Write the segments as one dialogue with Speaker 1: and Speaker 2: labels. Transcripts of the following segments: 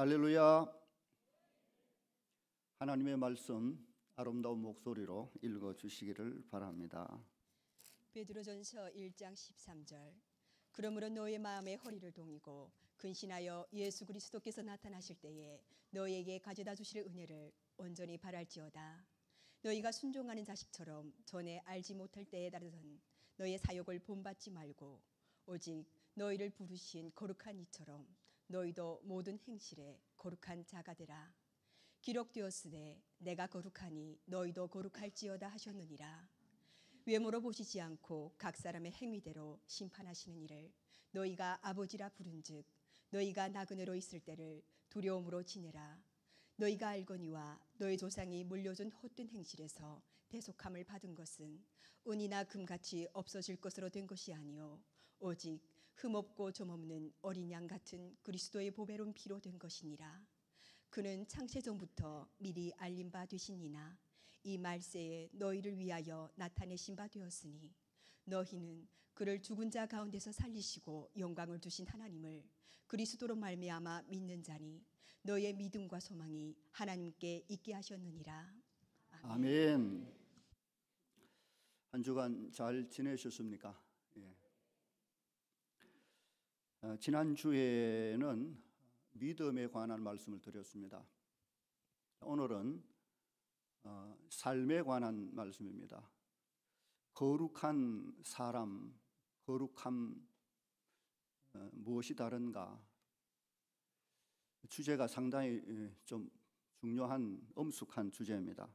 Speaker 1: 할렐루야. 하나님의 말씀 아름다운 목소리로 읽어 주시기를
Speaker 2: 바랍니다. 베드로전서 1장 13절. 그러므로 너의 마음에 허리를 동이고 근신하여 예수 그리스도께서 나타나실 때에 너에게 가져다 주실 은혜를 온전히 바랄지어다. 너희가 순종하는 자식처럼 전에 알지 못할 때에 따르던 너의 사욕을 본받지 말고 오직 너희를 부르신 거룩한 이처럼 너희도 모든 행실에 거룩한 자가 되라. 기록되었으되 내가 거룩하니 너희도 거룩할지어다 하셨느니라. 외모로 보시지 않고 각 사람의 행위대로 심판하시는 이를 너희가 아버지라 부른즉 너희가 나그네로 있을 때를 두려움으로 지내라. 너희가 알거니와 너희 조상이 물려준 헛된 행실에서 대속함을 받은 것은 은이나 금같이 없어질 것으로 된 것이 아니요 오직 흠없고 점없는 어린 양 같은 그리스도의 보배로운 피로 된 것이니라. 그는 창세전부터 미리 알린 바 되시니나 이 말세에 너희를 위하여 나타내신 바 되었으니 너희는 그를 죽은 자 가운데서 살리시고 영광을 주신 하나님을 그리스도로 말미암아 믿는 자니 너희의 믿음과 소망이 하나님께 있게 하셨느니라.
Speaker 1: 아멘. 아멘. 한 주간 잘 지내셨습니까? 어, 지난주에는 믿음에 관한 말씀을 드렸습니다. 오늘은 어, 삶에 관한 말씀입니다. 거룩한 사람, 거룩함 어, 무엇이 다른가? 주제가 상당히 좀 중요한 엄숙한 주제입니다.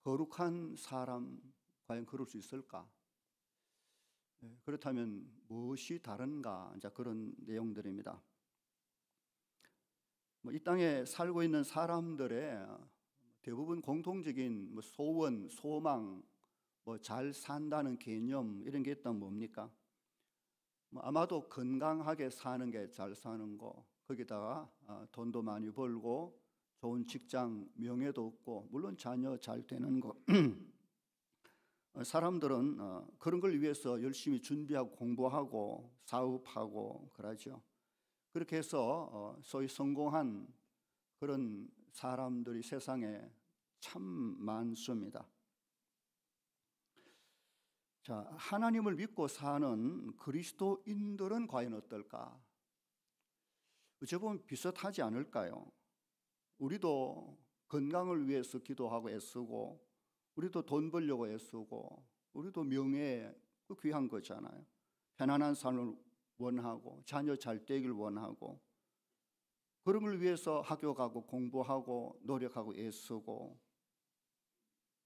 Speaker 1: 거룩한 사람 과연 그럴 수 있을까? 예, 그렇다면 무엇이 다른가? 자, 그런 내용들입니다. 뭐 이 땅에 살고 있는 사람들의 대부분 공통적인 뭐 소원, 소망, 뭐 잘 산다는 개념 이런 게있다 뭡니까? 뭐 아마도 건강하게 사는 게 잘 사는 거, 거기다가 아, 돈도 많이 벌고 좋은 직장, 명예도 없고 물론 자녀 잘 되는 거. 어, 사람들은 어, 그런 걸 위해서 열심히 준비하고 공부하고 사업하고 그러죠. 그렇게 해서 어, 소위 성공한 그런 사람들이 세상에 참 많습니다. 자, 하나님을 믿고 사는 그리스도인들은 과연 어떨까? 어찌 보면 비슷하지 않을까요? 우리도 건강을 위해서 기도하고 애쓰고 우리도 돈 벌려고 애쓰고 우리도 명예 그 귀한 거잖아요. 편안한 삶을 원하고 자녀 잘 되길 원하고 그런 걸 위해서 학교 가고 공부하고 노력하고 애쓰고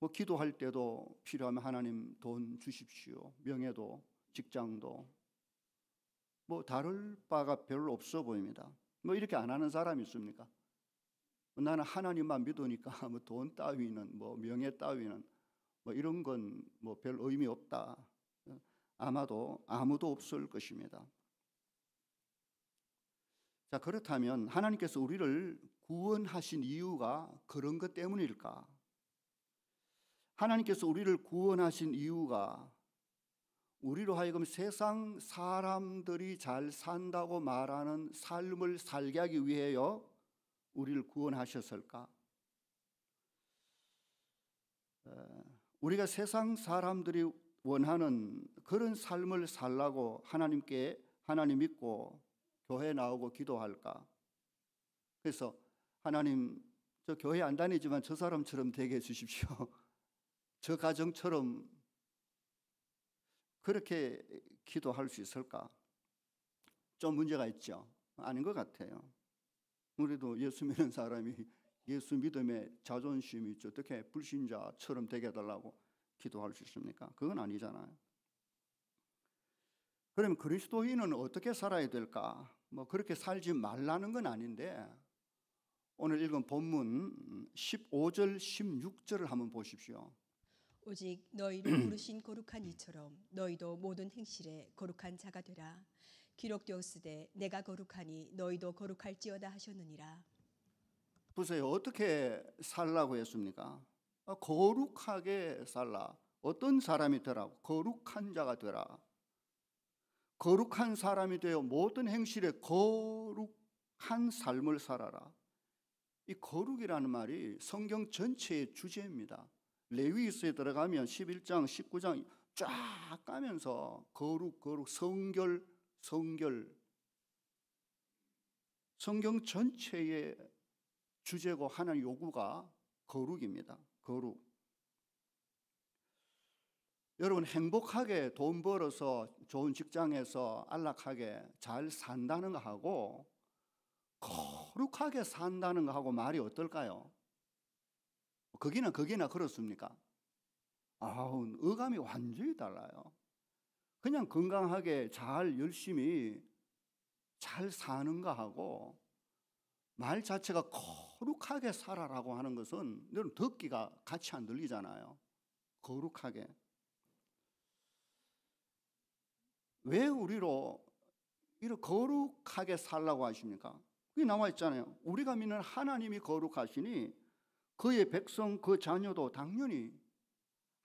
Speaker 1: 뭐 기도할 때도 필요하면 하나님 돈 주십시오. 명예도 직장도 뭐 다를 바가 별로 없어 보입니다. 뭐 이렇게 안 하는 사람이 있습니까? 나는 하나님만 믿으니까 뭐돈 따위는 뭐 명예 따위는 뭐 이런 건 뭐별 의미 없다. 어? 아마도 아무도 없을 것입니다. 자, 그렇다면 하나님께서 우리를 구원하신 이유가 그런 것 때문일까? 하나님께서 우리를 구원하신 이유가 우리로 하여금 세상 사람들이 잘 산다고 말하는 삶을 살게 하기 위해요. 우리를 구원하셨을까? 어, 우리가 세상 사람들이 원하는 그런 삶을 살라고 하나님께 하나님 믿고 교회 나오고 기도할까? 그래서 하나님 저 교회 안 다니지만 저 사람처럼 되게 해 주십시오. 저 가정처럼 그렇게 기도할 수 있을까? 좀 문제가 있죠. 아닌 것 같아요. 우리도 예수 믿는 사람이 예수 믿음에 자존심이 있죠. 어떻게 불신자처럼 되게 해달라고 기도할 수 있습니까? 그건 아니잖아요. 그럼 그리스도인은 어떻게 살아야 될까? 뭐 그렇게 살지 말라는 건 아닌데 오늘 읽은 본문 15절 16절을 한번 보십시오.
Speaker 2: 오직 너희를 부르신 거룩한 이처럼 너희도 모든 행실에 거룩한 자가 되라. 기록되었으되 내가 거룩하니 너희도 거룩할지어다 하셨느니라.
Speaker 1: 보세요. 어떻게 살라고 했습니까? 아, 거룩하게 살라. 어떤 사람이 되라. 거룩한 자가 되라. 거룩한 사람이 되어 모든 행실에 거룩한 삶을 살아라. 이 거룩이라는 말이 성경 전체의 주제입니다. 레위스에 들어가면 11장, 19장 쫙 가면서 거룩, 거룩, 성결, 성결, 성경 전체의 주제고 하는 요구가 거룩입니다. 거룩. 여러분 행복하게 돈 벌어서 좋은 직장에서 안락하게 잘 산다는 거하고 거룩하게 산다는 거하고 말이 어떨까요? 거기나 거기나 그렇습니까? 아우 어감이 완전히 달라요. 그냥 건강하게 잘 열심히 잘 사는가 하고 말 자체가 거룩하게 살아라고 하는 것은 늘 듣기가 같이 안 들리잖아요. 거룩하게. 왜 우리로 이렇게 거룩하게 살라고 하십니까? 그게 나와 있잖아요. 우리가 믿는 하나님이 거룩하시니 그의 백성 그 자녀도 당연히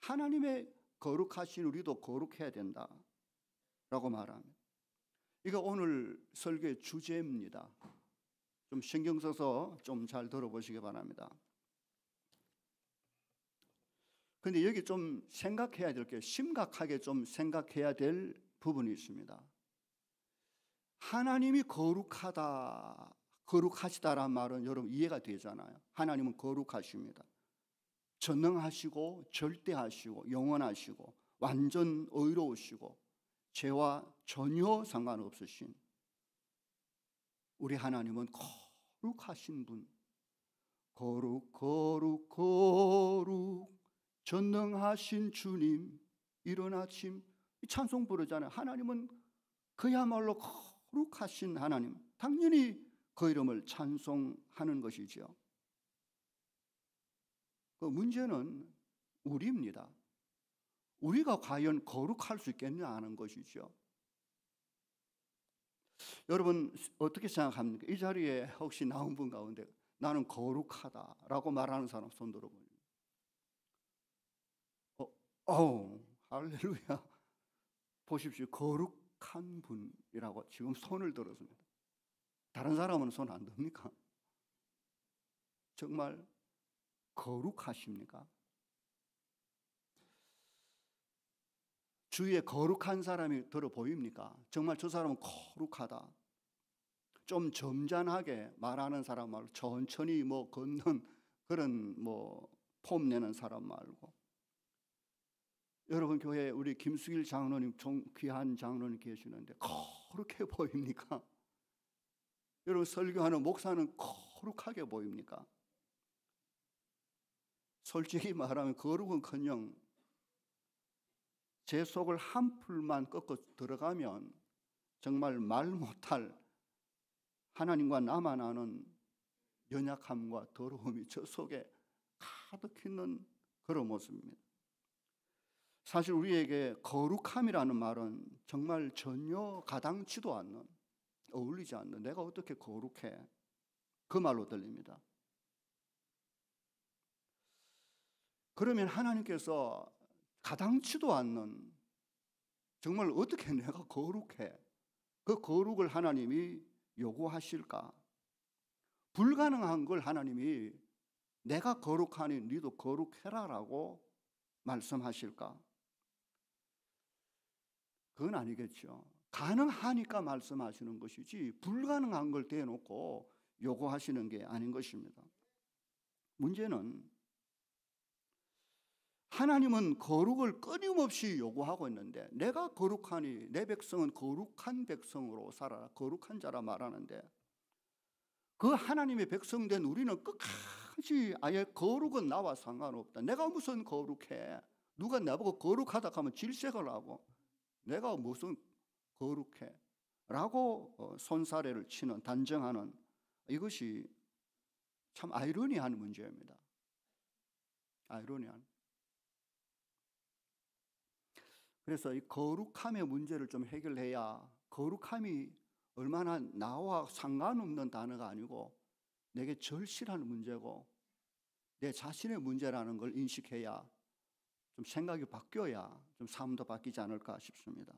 Speaker 1: 하나님의 거룩하신 우리도 거룩해야 된다. 라고 말합니다. 이거 오늘 설교의 주제입니다. 좀 신경 써서 좀 잘 들어보시기 바랍니다. 근데 여기 좀 생각해야 될 게 심각하게 좀 생각해야 될 부분이 있습니다. 하나님이 거룩하다, 거룩하시다란 말은 여러분 이해가 되잖아요. 하나님은 거룩하십니다. 전능하시고 절대하시고 영원하시고 완전 의로우시고 죄와 전혀 상관없으신 우리 하나님은 거룩하신 분, 거룩, 거룩, 거룩, 전능하신 주님, 이른 아침, 찬송 부르잖아요. 하나님은 그야말로 거룩하신 하나님. 당연히 그 이름을 찬송하는 것이지요. 그 문제는 우리입니다. 우리가 과연 거룩할 수 있겠냐 하는 것이죠. 여러분 어떻게 생각합니까? 이 자리에 혹시 나온 분 가운데 나는 거룩하다라고 말하는 사람 손 들어보니. 어, 어 할렐루야. 보십시오. 거룩한 분이라고 지금 손을 들었습니다. 다른 사람은 손 안 듭니까? 정말 거룩하십니까? 주위에 거룩한 사람이 들어 보입니까? 정말 저 사람은 거룩하다. 좀 점잖하게 말하는 사람 말고 천천히 뭐 걷는 그런 뭐 폼 내는 사람 말고 여러분 교회 우리 김수길 장로님 귀한 장로님 계시는데 거룩해 보입니까? 여러분 설교하는 목사는 거룩하게 보입니까? 솔직히 말하면 거룩은커녕 제 속을 한 풀만 꺾어 들어가면 정말 말 못할 하나님과 나만 아는 연약함과 더러움이 저 속에 가득 있는 그런 모습입니다. 사실 우리에게 거룩함이라는 말은 정말 전혀 가당치도 않는, 어울리지 않는, 내가 어떻게 거룩해? 그 말로 들립니다. 그러면 하나님께서 가당치도 않는 정말 어떻게 내가 거룩해? 그 거룩을 하나님이 요구하실까? 불가능한 걸 하나님이 내가 거룩하니 너도 거룩해라라고 말씀하실까? 그건 아니겠죠. 가능하니까 말씀하시는 것이지 불가능한 걸 대놓고 요구하시는 게 아닌 것입니다. 문제는 하나님은 거룩을 끊임없이 요구하고 있는데 내가 거룩하니 내 백성은 거룩한 백성으로 살아라 거룩한 자라 말하는데 그 하나님의 백성된 우리는 끝까지 아예 거룩은 나와 상관없다 내가 무슨 거룩해 누가 나보고 거룩하다 하면 질색을 하고 내가 무슨 거룩해 라고 어, 손사래를 치는 단정하는 이것이 참 아이러니한 문제입니다 아이러니한 그래서 이 거룩함의 문제를 좀 해결해야 거룩함이 얼마나 나와 상관없는 단어가 아니고 내게 절실한 문제고 내 자신의 문제라는 걸 인식해야 좀 생각이 바뀌어야 좀 삶도 바뀌지 않을까 싶습니다.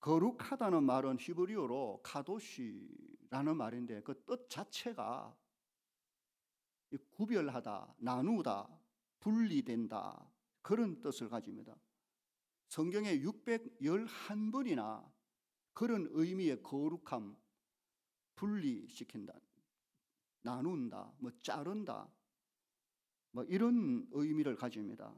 Speaker 1: 거룩하다는 말은 히브리어로 카도시라는 말인데 그 뜻 자체가 구별하다, 나누다, 분리된다 그런 뜻을 가집니다. 성경에 611번이나 그런 의미의 거룩함, 분리시킨다, 나눈다, 뭐 자른다, 뭐 이런 의미를 가집니다.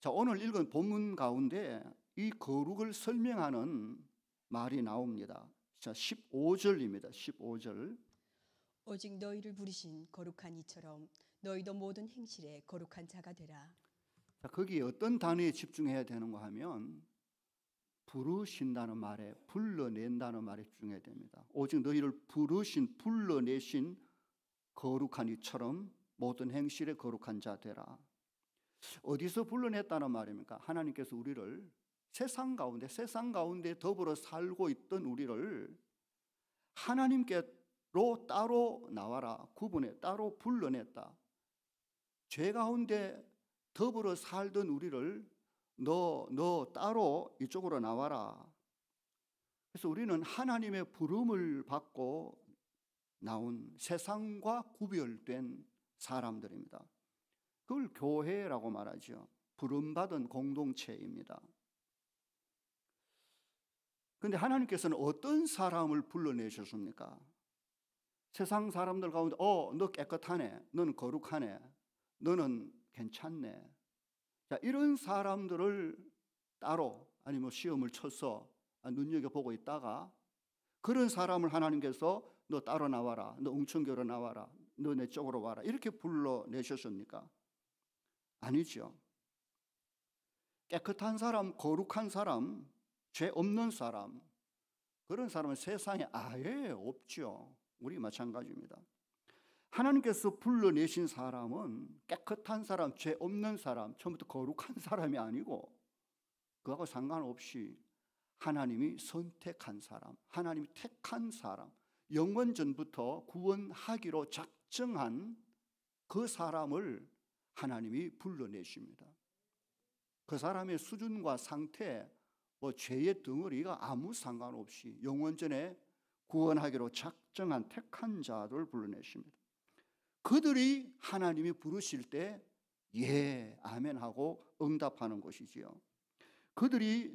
Speaker 1: 자, 오늘 읽은 본문 가운데 이 거룩을 설명하는 말이 나옵니다. 자, 15절입니다. 15절.
Speaker 2: 오직 너희를 부르신 거룩한 이처럼 너희도 모든 행실에 거룩한 자가 되라.
Speaker 1: 자, 거기에 어떤 단어에 집중해야 되는가 하면 부르신다는 말에 불러낸다는 말에 집중해야 됩니다. 오직 너희를 부르신 불러내신 거룩한 이처럼 모든 행실에 거룩한 자 되라. 어디서 불러냈다는 말입니까? 하나님께서 우리를 세상 가운데 세상 가운데 더불어 살고 있던 우리를 하나님께로 따로 나와라 구분해 따로 불러냈다. 죄 가운데 더불어 살던 우리를 너, 너 따로 이쪽으로 나와라. 그래서 우리는 하나님의 부름을 받고 나온 세상과 구별된 사람들입니다. 그걸 교회라고 말하죠. 부름받은 공동체입니다. 그런데 하나님께서는 어떤 사람을 불러내셨습니까? 세상 사람들 가운데, 어, 너 깨끗하네. 너는 거룩하네. 너는 괜찮네. 자, 이런 사람들을 따로 아니면 뭐 시험을 쳐서 아, 눈여겨보고 있다가 그런 사람을 하나님께서 너 따로 나와라. 너 웅천교로 나와라. 너 내 쪽으로 와라. 이렇게 불러내셨습니까? 아니죠. 깨끗한 사람, 거룩한 사람, 죄 없는 사람, 그런 사람은 세상에 아예 없죠. 우리 마찬가지입니다. 하나님께서 불러내신 사람은 깨끗한 사람, 죄 없는 사람, 처음부터 거룩한 사람이 아니고 그하고 상관없이 하나님이 선택한 사람, 하나님이 택한 사람, 영원 전부터 구원하기로 작정한 그 사람을 하나님이 불러내십니다. 그 사람의 수준과 상태, 뭐 죄의 덩어리가 아무 상관없이 영원 전에 구원하기로 작정한 택한 자를 불러내십니다. 그들이 하나님이 부르실 때 예, 아멘 하고 응답하는 것이지요. 그들이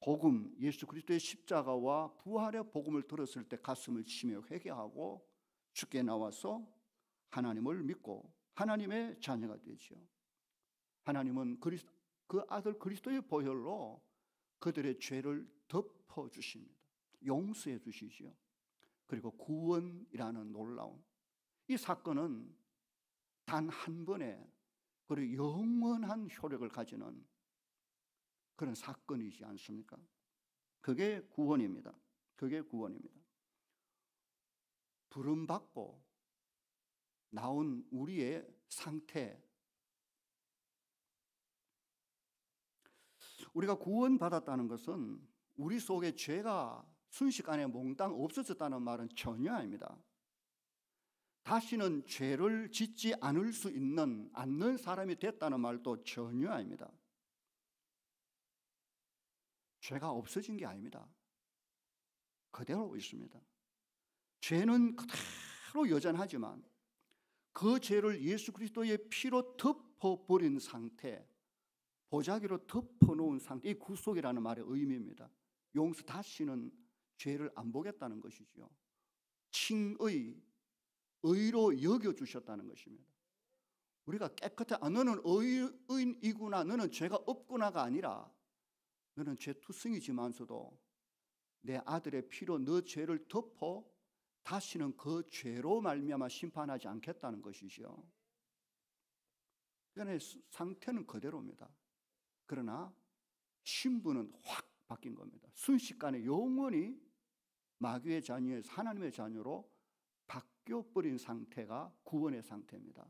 Speaker 1: 복음, 예수 그리스도의 십자가와 부활의 복음을 들었을 때 가슴을 치며 회개하고 죽게 나와서 하나님을 믿고 하나님의 자녀가 되지요. 하나님은 그리스, 그 아들 그리스도의 보혈로 그들의 죄를 덮어 주십니다. 용서해 주시지요. 그리고 구원이라는 놀라운 이 사건은 단 한번의 그리고 영원한 효력을 가지는 그런 사건이지 않습니까? 그게 구원입니다. 그게 구원입니다. 부름받고 나온 우리의 상태. 우리가 구원받았다는 것은 우리 속에 죄가 순식간에 몽땅 없어졌다는 말은 전혀 아닙니다. 다시는 죄를 짓지 않을 수 있는 않는 사람이 됐다는 말도 전혀 아닙니다. 죄가 없어진 게 아닙니다. 그대로 있습니다. 죄는 그대로 여전하지만 그 죄를 예수 그리스도의 피로 덮어버린 상태, 보자기로 덮어놓은 상태, 이 구속이라는 말의 의미입니다. 용서 다시는 죄를 안 보겠다는 것이지 칭의 의로 여겨주셨다는 것입니다. 우리가 깨끗해, 아, 너는 의인이구나, 너는 죄가 없구나가 아니라 너는 죄투성이지만서도 내 아들의 피로 너 죄를 덮어 다시는 그 죄로 말미암아 심판하지 않겠다는 것이죠. 그러 상태는 그대로입니다. 그러나 신부는 확 바뀐 겁니다. 순식간에 영원히 마귀의 자녀에서 하나님의 자녀로 껴버린 상태가 구원의 상태입니다.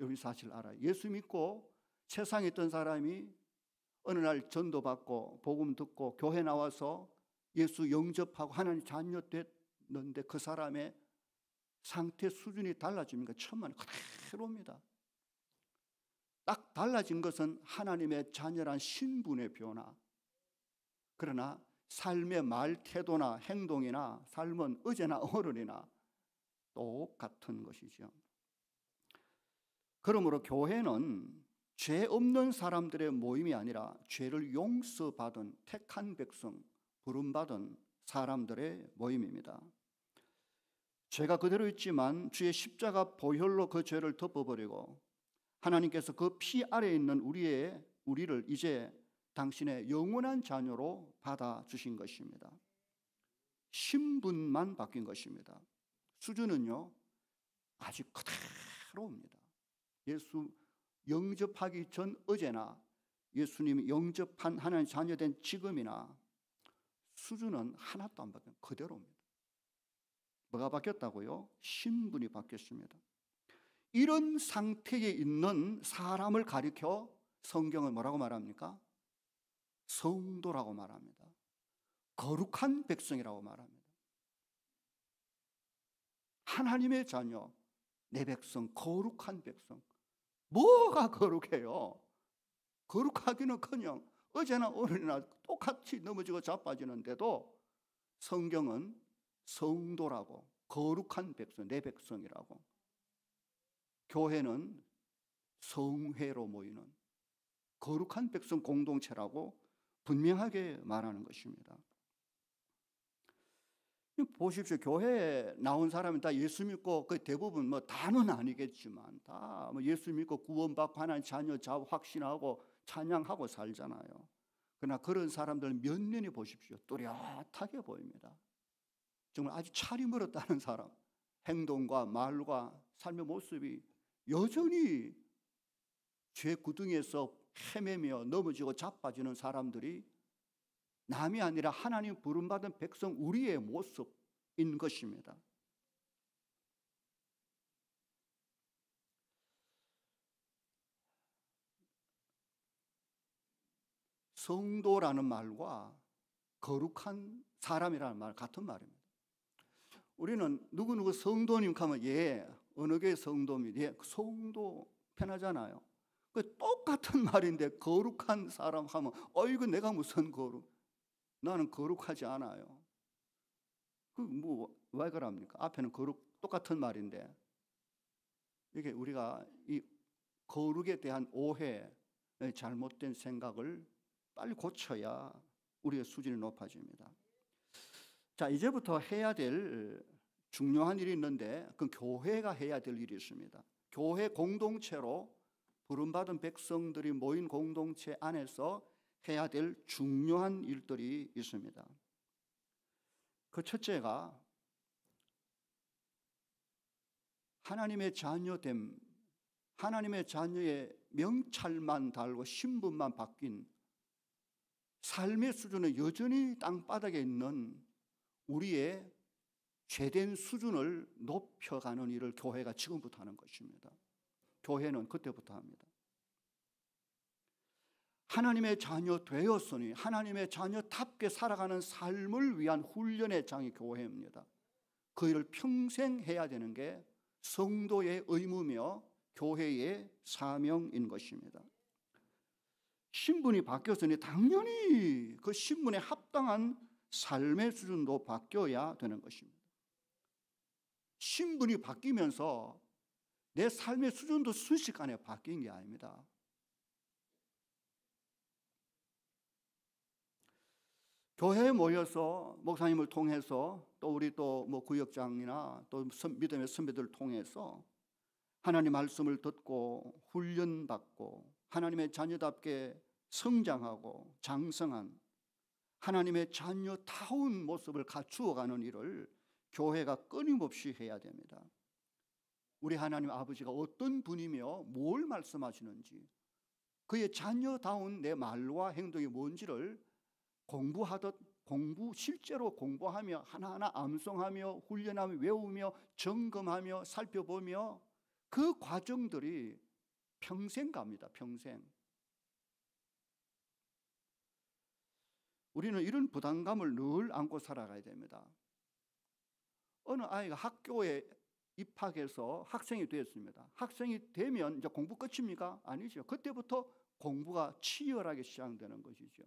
Speaker 1: 여러분 사실 알아요. 예수 믿고 세상에 있던 사람이 어느 날 전도받고 복음 듣고 교회 나와서 예수 영접하고 하나님 자녀 됐는데 그 사람의 상태 수준이 달라집니까? 천만 그대로입니다. 딱 달라진 것은 하나님의 자녀란 신분의 변화. 그러나 삶의 말 태도나 행동이나 삶은 어제나 오늘이나 똑같은 것이죠. 그러므로 교회는 죄 없는 사람들의 모임이 아니라 죄를 용서받은 택한 백성, 부름받은 사람들의 모임입니다. 죄가 그대로 있지만 주의 십자가 보혈로 그 죄를 덮어버리고 하나님께서 그 피아래 있는 우리의 우리를 이제 당신의 영원한 자녀로 받아 주신 것입니다. 신분만 바뀐 것입니다. 수준은요, 아주 그대로 옵니다. 예수 영접하기 전 어제나 예수님 영접한 하나님 자녀된 지금이나 수준은 하나도 안 바뀌는 그대로입니다. 뭐가 바뀌었다고요? 신분이 바뀌었습니다. 이런 상태에 있는 사람을 가리켜 성경을 뭐라고 말합니까? 성도라고 말합니다. 거룩한 백성이라고 말합니다. 하나님의 자녀, 내 백성, 거룩한 백성. 뭐가 거룩해요? 거룩하기는 커녕 어제나 오늘이나 똑같이 넘어지고 자빠지는데도 성경은 성도라고 거룩한 백성, 내 백성이라고. 교회는 성회로 모이는 거룩한 백성 공동체라고 분명하게 말하는 것입니다. 보십시오. 교회에 나온 사람이다 예수 믿고 그 대부분 뭐 다는 아니겠지만 다뭐 예수 믿고 구원받고 하나님 자녀 자부 확신하고 찬양하고 살잖아요. 그러나 그런 사람들 몇 년이 보십시오. 또렷하게 보입니다. 정말 아주 차림으로 다는 사람, 행동과 말과 삶의 모습이 여전히 죄 구덩이에서 헤매며 넘어지고 자빠지는 사람들이 남이 아니라 하나님 부름받은 백성 우리의 모습인 것입니다. 성도라는 말과 거룩한 사람이라는 말 같은 말입니다. 우리는 누구누구 성도님 하면 예, 어느 게 성도입니다. 예, 그 성도 편하잖아요. 그 똑같은 말인데 거룩한 사람 하면 어이구 내가 무슨 거룩. 나는 거룩하지 않아요. 그 뭐 왜 그럽니까? 앞에는 거룩 똑같은 말인데 이게 우리가 이 거룩에 대한 오해, 잘못된 생각을 빨리 고쳐야 우리의 수준이 높아집니다. 자, 이제부터 해야 될 중요한 일이 있는데 그 교회가 해야 될 일이 있습니다. 교회 공동체로 부름받은 백성들이 모인 공동체 안에서 해야 될 중요한 일들이 있습니다. 그 첫째가 하나님의 자녀됨, 하나님의 자녀의 명찰만 달고 신분만 바뀐 삶의 수준은 여전히 땅바닥에 있는 우리의 죄된 수준을 높여가는 일을 교회가 지금부터 하는 것입니다. 교회는 그때부터 합니다. 하나님의 자녀 되었으니 하나님의 자녀답게 살아가는 삶을 위한 훈련의 장이 교회입니다. 그 일을 평생 해야 되는 게 성도의 의무며 교회의 사명인 것입니다. 신분이 바뀌었으니 당연히 그 신분에 합당한 삶의 수준도 바뀌어야 되는 것입니다. 신분이 바뀌면서 내 삶의 수준도 순식간에 바뀐 게 아닙니다. 교회에 모여서 목사님을 통해서 또 우리 또 뭐 구역장이나 또 믿음의 선배들을 통해서 하나님 말씀을 듣고 훈련받고 하나님의 자녀답게 성장하고 장성한 하나님의 자녀다운 모습을 갖추어가는 일을 교회가 끊임없이 해야 됩니다. 우리 하나님 아버지가 어떤 분이며 뭘 말씀하시는지 그의 자녀다운 내 말과 행동이 뭔지를 공부하듯 공부 실제로 공부하며 하나하나 암송하며 훈련하며 외우며 점검하며 살펴보며 그 과정들이 평생 갑니다. 평생. 우리는 이런 부담감을 늘 안고 살아가야 됩니다. 어느 아이가 학교에 입학해서 학생이 되었습니다. 학생이 되면 이제 공부 끝입니까? 아니죠. 그때부터 공부가 치열하게 시작되는 것이죠.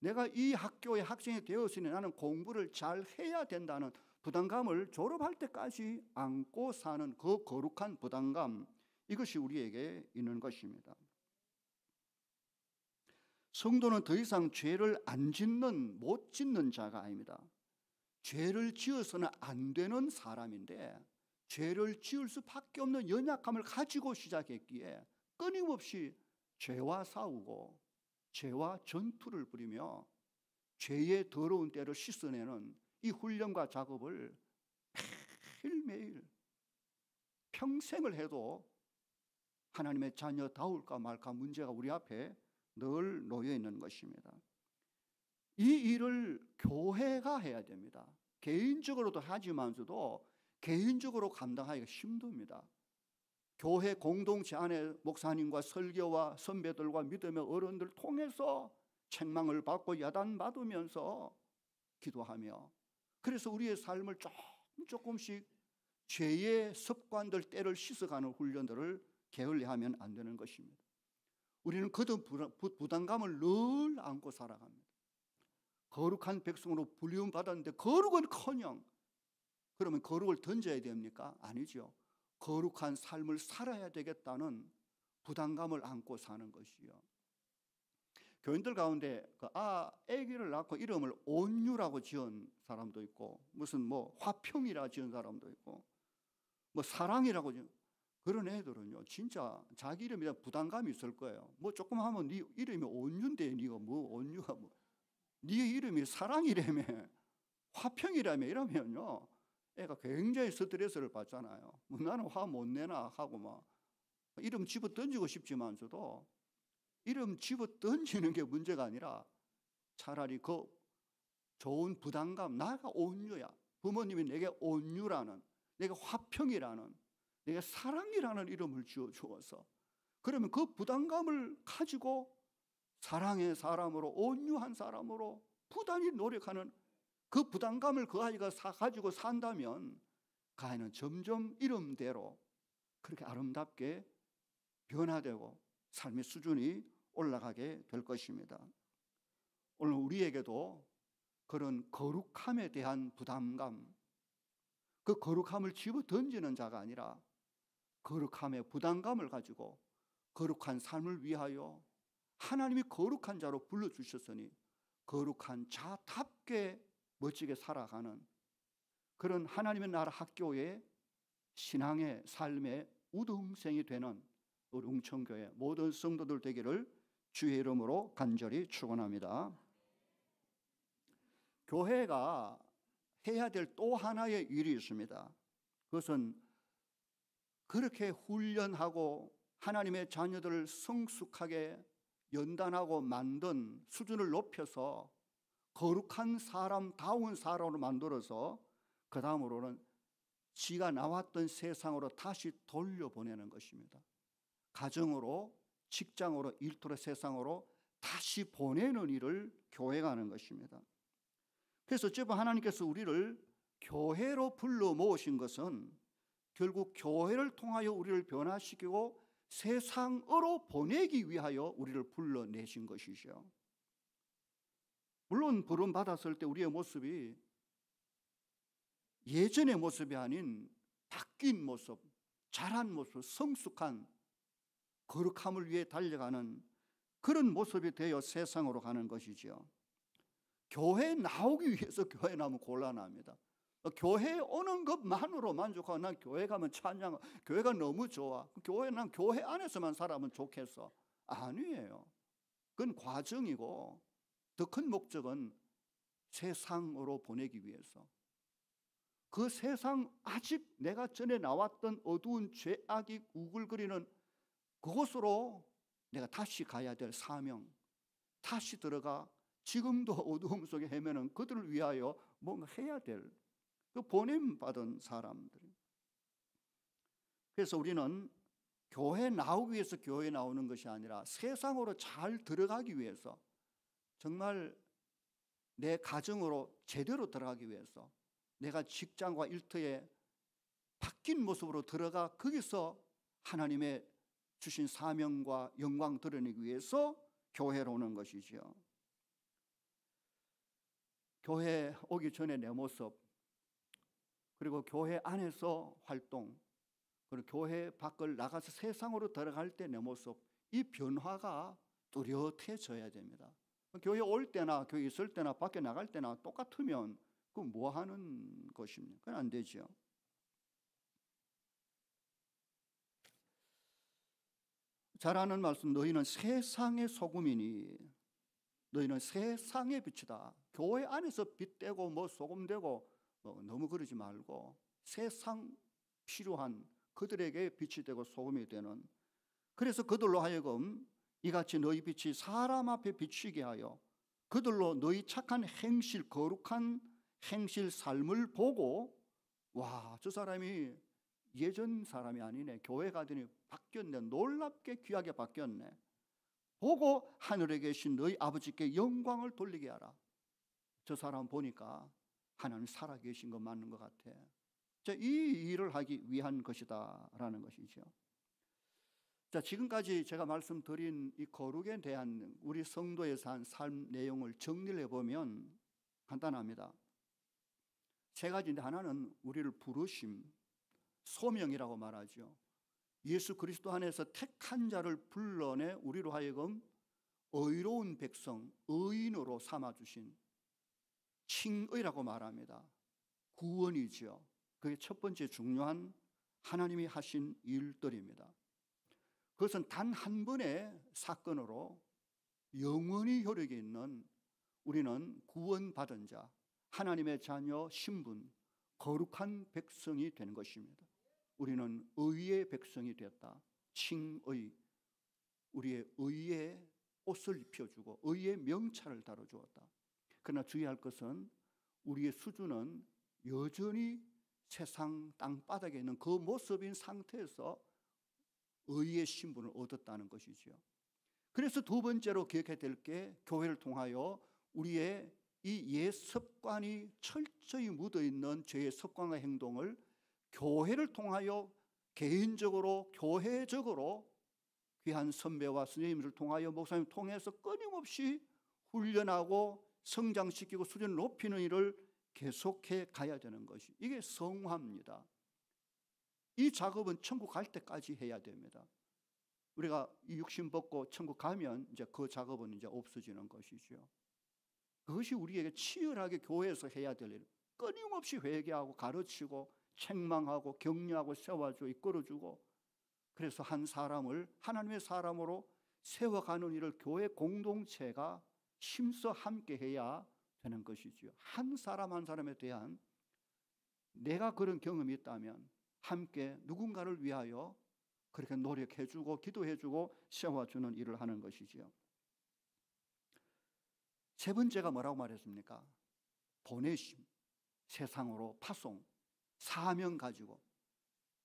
Speaker 1: 내가 이 학교의 학생이 되었으니 나는 공부를 잘 해야 된다는 부담감을 졸업할 때까지 안고 사는 그 거룩한 부담감 이것이 우리에게 있는 것입니다. 성도는 더 이상 죄를 안 짓는 못 짓는 자가 아닙니다. 죄를 지어서는 안 되는 사람인데 죄를 지을 수밖에 없는 연약함을 가지고 시작했기에 끊임없이 죄와 싸우고 죄와 전투를 부리며 죄의 더러운 때를 씻어내는 이 훈련과 작업을 매일매일 평생을 해도 하나님의 자녀다울까 말까 문제가 우리 앞에 늘 놓여 있는 것입니다. 이 일을 교회가 해야 됩니다. 개인적으로도 하지만서도 개인적으로 감당하기가 힘듭니다. 교회 공동체 안에 목사님과 설교와 선배들과 믿음의 어른들 통해서 책망을 받고 야단 받으면서 기도하며 그래서 우리의 삶을 조금 조금씩 죄의 습관들 때를 씻어가는 훈련들을 게을리하면 안 되는 것입니다. 우리는 그런 부담감을 늘 안고 살아갑니다. 거룩한 백성으로 불리움 받았는데 거룩은 커녕 그러면 거룩을 던져야 됩니까? 아니죠. 거룩한 삶을 살아야 되겠다는 부담감을 안고 사는 것이요. 교인들 가운데 그 아, 아기를 낳고 이름을 온유라고 지은 사람도 있고 무슨 뭐 화평이라 지은 사람도 있고 뭐 사랑이라고 지은 그런 애들은요 진짜 자기 이름에 부담감이 있을 거예요. 뭐 조금 하면 네 이름이 온유인데 네가 뭐 온유가 뭐 네 이름이 사랑이라며 화평이라며 이러면요 애가 굉장히 스트레스를 받잖아요. 뭐 나는 화 못 내나 하고 막 이름 집어 던지고 싶지만서도 이름 집어 던지는 게 문제가 아니라 차라리 그 좋은 부담감, 나가 온유야. 부모님이 내게 온유라는, 내게 화평이라는, 내게 사랑이라는 이름을 지어 주어서 그러면 그 부담감을 가지고 사랑의 사람으로 온유한 사람으로 부단히 노력하는 그 부담감을 그 아이가 사, 가지고 산다면 그 아이는 점점 이름대로 그렇게 아름답게 변화되고 삶의 수준이 올라가게 될 것입니다. 오늘 우리에게도 그런 거룩함에 대한 부담감, 그 거룩함을 집어 던지는 자가 아니라 거룩함의 부담감을 가지고 거룩한 삶을 위하여 하나님이 거룩한 자로 불러주셨으니 거룩한 자답게 멋지게 살아가는 그런 하나님의 나라 학교의 신앙의 삶의 우등생이 되는 우리 웅천교회 모든 성도들 되기를 주의 이름으로 간절히 축원합니다. 교회가 해야 될 또 하나의 일이 있습니다. 그것은 그렇게 훈련하고 하나님의 자녀들을 성숙하게 연단하고 만든 수준을 높여서 거룩한 사람다운 사람으로 만들어서 그 다음으로는 지가 나왔던 세상으로 다시 돌려보내는 것입니다. 가정으로, 직장으로, 일터로, 세상으로 다시 보내는 일을 교회가 하는 것입니다. 그래서 어쨌든 하나님께서 우리를 교회로 불러 모으신 것은 결국 교회를 통하여 우리를 변화시키고 세상으로 보내기 위하여 우리를 불러내신 것이죠. 물론 부름 받았을 때 우리의 모습이 예전의 모습이 아닌 바뀐 모습, 자란 모습, 성숙한 거룩함을 위해 달려가는 그런 모습이 되어 세상으로 가는 것이지요. 교회 나오기 위해서 교회 나면 곤란합니다. 교회 오는 것만으로 만족하고 난 교회 가면 찬양, 교회가 너무 좋아. 교회 난 교회 안에서만 살아면 좋겠어. 아니에요. 그건 과정이고 더큰 목적은 세상으로 보내기 위해서 그 세상 아직 내가 전에 나왔던 어두운 죄악이 우글거리는 그곳으로 내가 다시 가야 될 사명 다시 들어가 지금도 어두움 속에 헤매는 그들을 위하여 뭔가 해야 될 그 보냄 받은 사람들 그래서 우리는 교회 나오기 위해서 교회 나오는 것이 아니라 세상으로 잘 들어가기 위해서 정말 내 가정으로 제대로 들어가기 위해서 내가 직장과 일터에 바뀐 모습으로 들어가 거기서 하나님의 주신 사명과 영광 드러내기 위해서 교회로 오는 것이지요. 교회 오기 전에 내 모습, 그리고 교회 안에서 활동, 그리고 교회 밖을 나가서 세상으로 들어갈 때 내 모습, 이 변화가 뚜렷해져야 됩니다. 교회 올 때나 교회 있을 때나 밖에 나갈 때나 똑같으면 그 뭐 하는 것입니까? 그건 안 되죠. 잘 아는 말씀 너희는 세상의 소금이니 너희는 세상의 빛이다. 교회 안에서 빛되고 뭐 소금되고 뭐 너무 그러지 말고 세상 필요한 그들에게 빛이 되고 소금이 되는 그래서 그들로 하여금 이같이 너희 빛이 사람 앞에 비추게 하여 그들로 너희 착한 행실 거룩한 행실 삶을 보고 와 저 사람이 예전 사람이 아니네 교회 가더니 바뀌었네 놀랍게 귀하게 바뀌었네 보고 하늘에 계신 너희 아버지께 영광을 돌리게 하라 저 사람 보니까 하나님 살아계신 거 맞는 것 같아 이 일을 하기 위한 것이다 라는 것이죠 자, 지금까지 제가 말씀드린 이 거룩에 대한 우리 성도의 산삶 내용을 정리를 해보면 간단합니다. 세 가지인데 하나는 우리를 부르심, 소명이라고 말하죠. 예수 그리스도 안에서 택한 자를 불러내 우리로 하여금 의로운 백성, 의인으로 삼아주신 칭의라고 말합니다. 구원이지 그게 첫 번째 중요한 하나님이 하신 일들입니다. 그것은 단 한 번의 사건으로 영원히 효력이 있는 우리는 구원받은 자, 하나님의 자녀 신분, 거룩한 백성이 되는 것입니다. 우리는 의의 백성이 되었다. 칭의, 우리의 의의 옷을 입혀주고 의의 명찰을 다뤄주었다. 그러나 주의할 것은 우리의 수준은 여전히 세상 땅바닥에 있는 그 모습인 상태에서 의의 신분을 얻었다는 것이지요. 그래서 두 번째로 기억해야 될게 교회를 통하여 우리의 이 옛 습관이 철저히 묻어 있는 죄의 습관과 행동을 교회를 통하여 개인적으로 교회적으로 귀한 선배와 선생님을 통하여 목사님 통해서 끊임없이 훈련하고 성장시키고 수준 높이는 일을 계속해 가야 되는 것이 이게 성화입니다. 이 작업은 천국 갈 때까지 해야 됩니다. 우리가 육신 벗고 천국 가면 이제 그 작업은 이제 없어지는 것이죠. 그것이 우리에게 치열하게 교회에서 해야 될 일. 끊임없이 회개하고 가르치고 책망하고 격려하고 세워주고 이끌어주고 그래서 한 사람을 하나님의 사람으로 세워가는 일을 교회 공동체가 심서 함께 해야 되는 것이지요. 한 사람 한 사람에 대한 내가 그런 경험이 있다면 함께 누군가를 위하여 그렇게 노력해주고 기도해주고 세워주는 일을 하는 것이지요. 세 번째가 뭐라고 말했습니까? 보내심, 세상으로 파송, 사명 가지고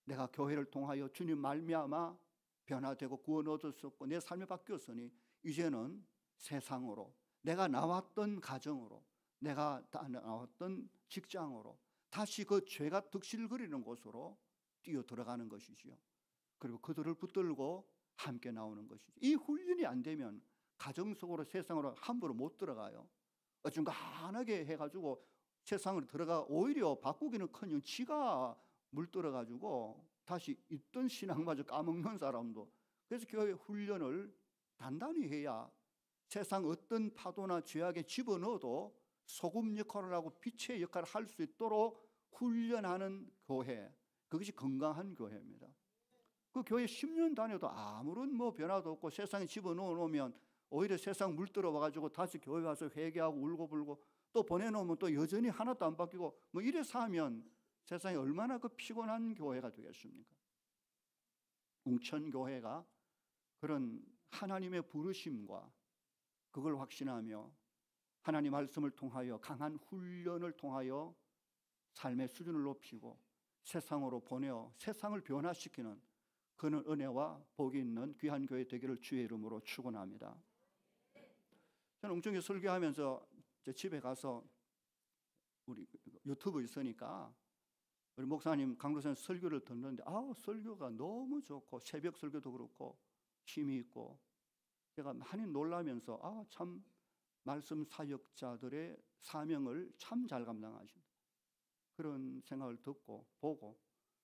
Speaker 1: 내가 교회를 통하여 주님 말미암아 변화되고 구원 얻었었고 내 삶이 바뀌었으니 이제는 세상으로 내가 나왔던 가정으로 내가 나왔던 직장으로 다시 그 죄가 득실거리는 곳으로 뛰어 들어가는 것이지요. 그리고 그들을 붙들고 함께 나오는 것이죠. 이 훈련이 안 되면 가정 속으로 세상으로 함부로 못 들어가요. 어중간하게 해가지고 세상으로 들어가 오히려 바꾸기는 커녕 지가 물들어가지고 다시 있던 신앙마저 까먹는 사람도 그래서 교회 훈련을 단단히 해야 세상 어떤 파도나 죄악에 집어넣어도 소금 역할을 하고 빛의 역할을 할 수 있도록 훈련하는 교회, 그것이 건강한 교회입니다. 그 교회 10년 다녀도 아무런 뭐 변화도 없고 세상에 집어넣어 놓으면 오히려 세상 물들어 와가지고 다시 교회 와서 회개하고 울고 불고 또 보내놓으면 또 여전히 하나도 안 바뀌고 뭐 이래서 하면 세상에 얼마나 그 피곤한 교회가 되겠습니까? 웅천교회가 그런 하나님의 부르심과 그걸 확신하며 하나님 말씀을 통하여 강한 훈련을 통하여 삶의 수준을 높이고 세상으로 보내어 세상을 변화시키는 그는 은혜와 복이 있는 귀한 교회 되기를 주의 이름으로 축원합니다. 저는 웅중에 설교하면서 집에 가서 우리 유튜브 있으니까 우리 목사님 강도선 설교를 듣는데 아 설교가 너무 좋고 새벽 설교도 그렇고 힘이 있고 제가 많이 놀라면서 아 참 말씀 사역자들의 사명을 참 잘 감당하신 그런 생각을 듣고 보고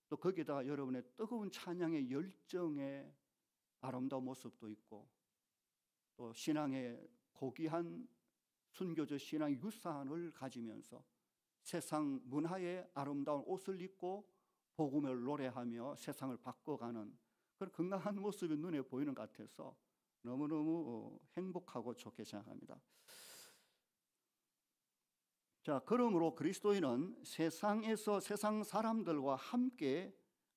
Speaker 1: 또 거기에다가 여러분의 뜨거운 찬양의 열정의 아름다운 모습도 있고 또 신앙의 고귀한 순교적 신앙 유산을 가지면서 세상 문화의 아름다운 옷을 입고 복음을 노래하며 세상을 바꿔가는 그런 건강한 모습이 눈에 보이는 것 같아서 너무너무 어, 행복하고 좋게 생각합니다. 자, 그러므로 그리스도인은 세상에서 세상 사람들과 함께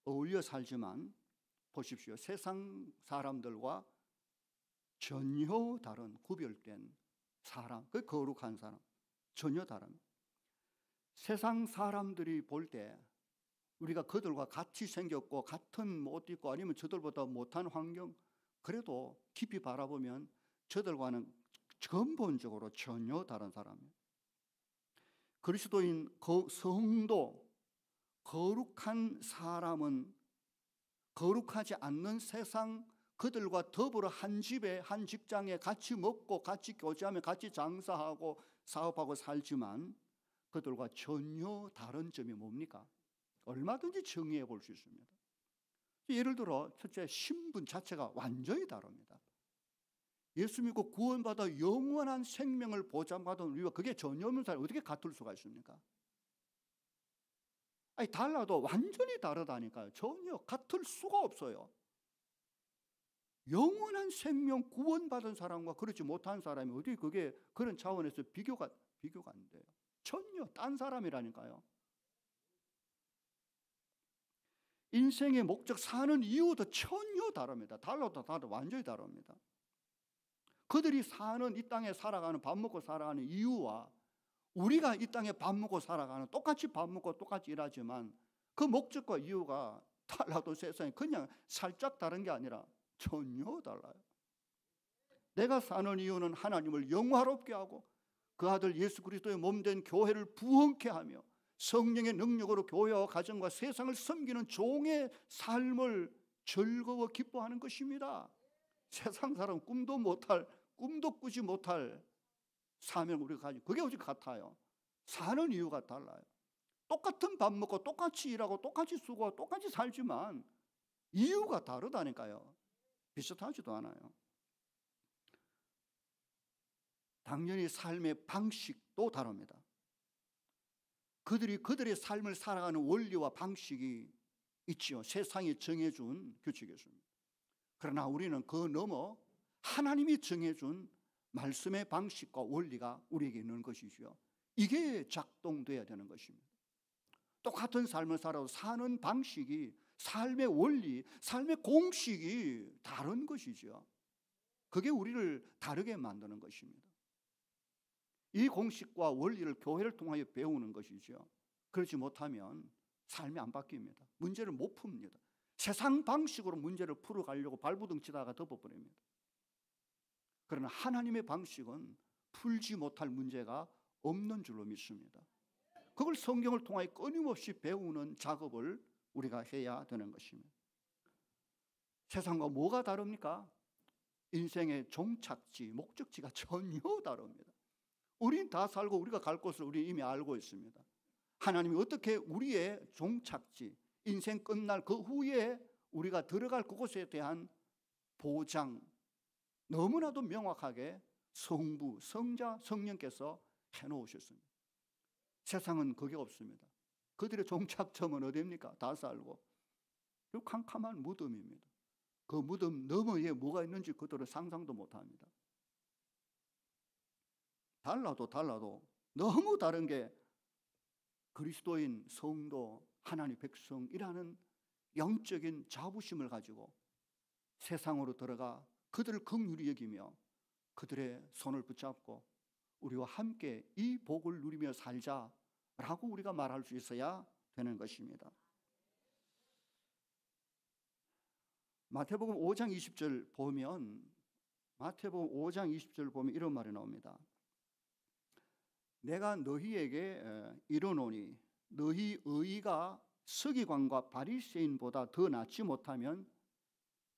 Speaker 1: 어울려 살지만 보십시오. 세상 사람들과 전혀 다른 구별된 사람, 그 거룩한 사람, 전혀 다른. 세상 사람들이 볼 때 우리가 그들과 같이 생겼고 같은 옷 입고 아니면 저들보다 못한 환경 그래도 깊이 바라보면 저들과는 근본적으로 전혀 다른 사람이에요. 그리스도인 거, 성도 거룩한 사람은 거룩하지 않는 세상 그들과 더불어 한 집에 한 직장에 같이 먹고 같이 교제하며 같이 장사하고 사업하고 살지만 그들과 전혀 다른 점이 뭡니까? 얼마든지 정의해 볼 수 있습니다. 예를 들어 첫째 신분 자체가 완전히 다릅니다. 예수 믿고 구원받아 영원한 생명을 보장받은 우리와 그게 전혀 없는 사람 이 어떻게 같을 수가 있습니까? 아니 달라도 완전히 다르다니까요. 전혀 같을 수가 없어요. 영원한 생명 구원받은 사람과 그렇지 못한 사람이 어디 그게 그런 차원에서 비교가 비교가 안 돼요. 전혀 딴 사람이라니까요. 인생의 목적 사는 이유도 전혀 다릅니다. 달라도 다 완전히 다릅니다. 그들이 사는 이 땅에 살아가는 밥 먹고 살아가는 이유와 우리가 이 땅에 밥 먹고 살아가는 똑같이 밥 먹고 똑같이 일하지만 그 목적과 이유가 달라도 세상에 그냥 살짝 다른 게 아니라 전혀 달라요. 내가 사는 이유는 하나님을 영화롭게 하고 그 아들 예수 그리스도의 몸된 교회를 부흥케 하며 성령의 능력으로 교회와 가정과 세상을 섬기는 종의 삶을 즐거워 기뻐하는 것입니다. 세상 사람 꿈도 못할 꿈도 꾸지 못할 사명을 우리가 가지고 그게 오직 같아요. 사는 이유가 달라요. 똑같은 밥 먹고 똑같이 일하고 똑같이 쓰고 똑같이 살지만 이유가 다르다니까요. 비슷하지도 않아요. 당연히 삶의 방식도 다릅니다. 그들이 그들의 삶을 살아가는 원리와 방식이 있지요. 세상이 정해준 규칙이었습니다. 그러나 우리는 그 넘어 하나님이 정해준 말씀의 방식과 원리가 우리에게 있는 것이지요. 이게 작동돼야 되는 것입니다. 똑같은 삶을 살아도 사는 방식이 삶의 원리, 삶의 공식이 다른 것이죠. 그게 우리를 다르게 만드는 것입니다. 이 공식과 원리를 교회를 통하여 배우는 것이죠. 그렇지 못하면 삶이 안 바뀝니다. 문제를 못 풉니다. 세상 방식으로 문제를 풀어가려고 발부둥치다가 덮어버립니다. 그러나 하나님의 방식은 풀지 못할 문제가 없는 줄로 믿습니다. 그걸 성경을 통하여 끊임없이 배우는 작업을 우리가 해야 되는 것입니다. 세상과 뭐가 다릅니까? 인생의 종착지, 목적지가 전혀 다릅니다. 우린 다 살고 우리가 갈 곳을 우리 이미 알고 있습니다. 하나님이 어떻게 우리의 종착지, 인생 끝날 그 후에 우리가 들어갈 그곳에 대한 보장, 너무나도 명확하게 성부, 성자, 성령께서 해놓으셨습니다. 세상은 그게 없습니다. 그들의 종착점은 어디입니까? 다 살고. 그 캄캄한 무덤입니다. 그 무덤 너머에 뭐가 있는지 그들은 상상도 못합니다. 달라도 달라도 너무 다른 게 그리스도인 성도 하나님 백성이라는 영적인 자부심을 가지고 세상으로 들어가 그들을 극률이 여기며 그들의 손을 붙잡고 우리와 함께 이 복을 누리며 살자라고 우리가 말할 수 있어야 되는 것입니다. 마태복음 5장 20절 보면 마태복음 5장 20절 보면 이런 말이 나옵니다. 내가 너희에게 이르노니 너희 의가 서기관과 바리새인보다 더 낫지 못하면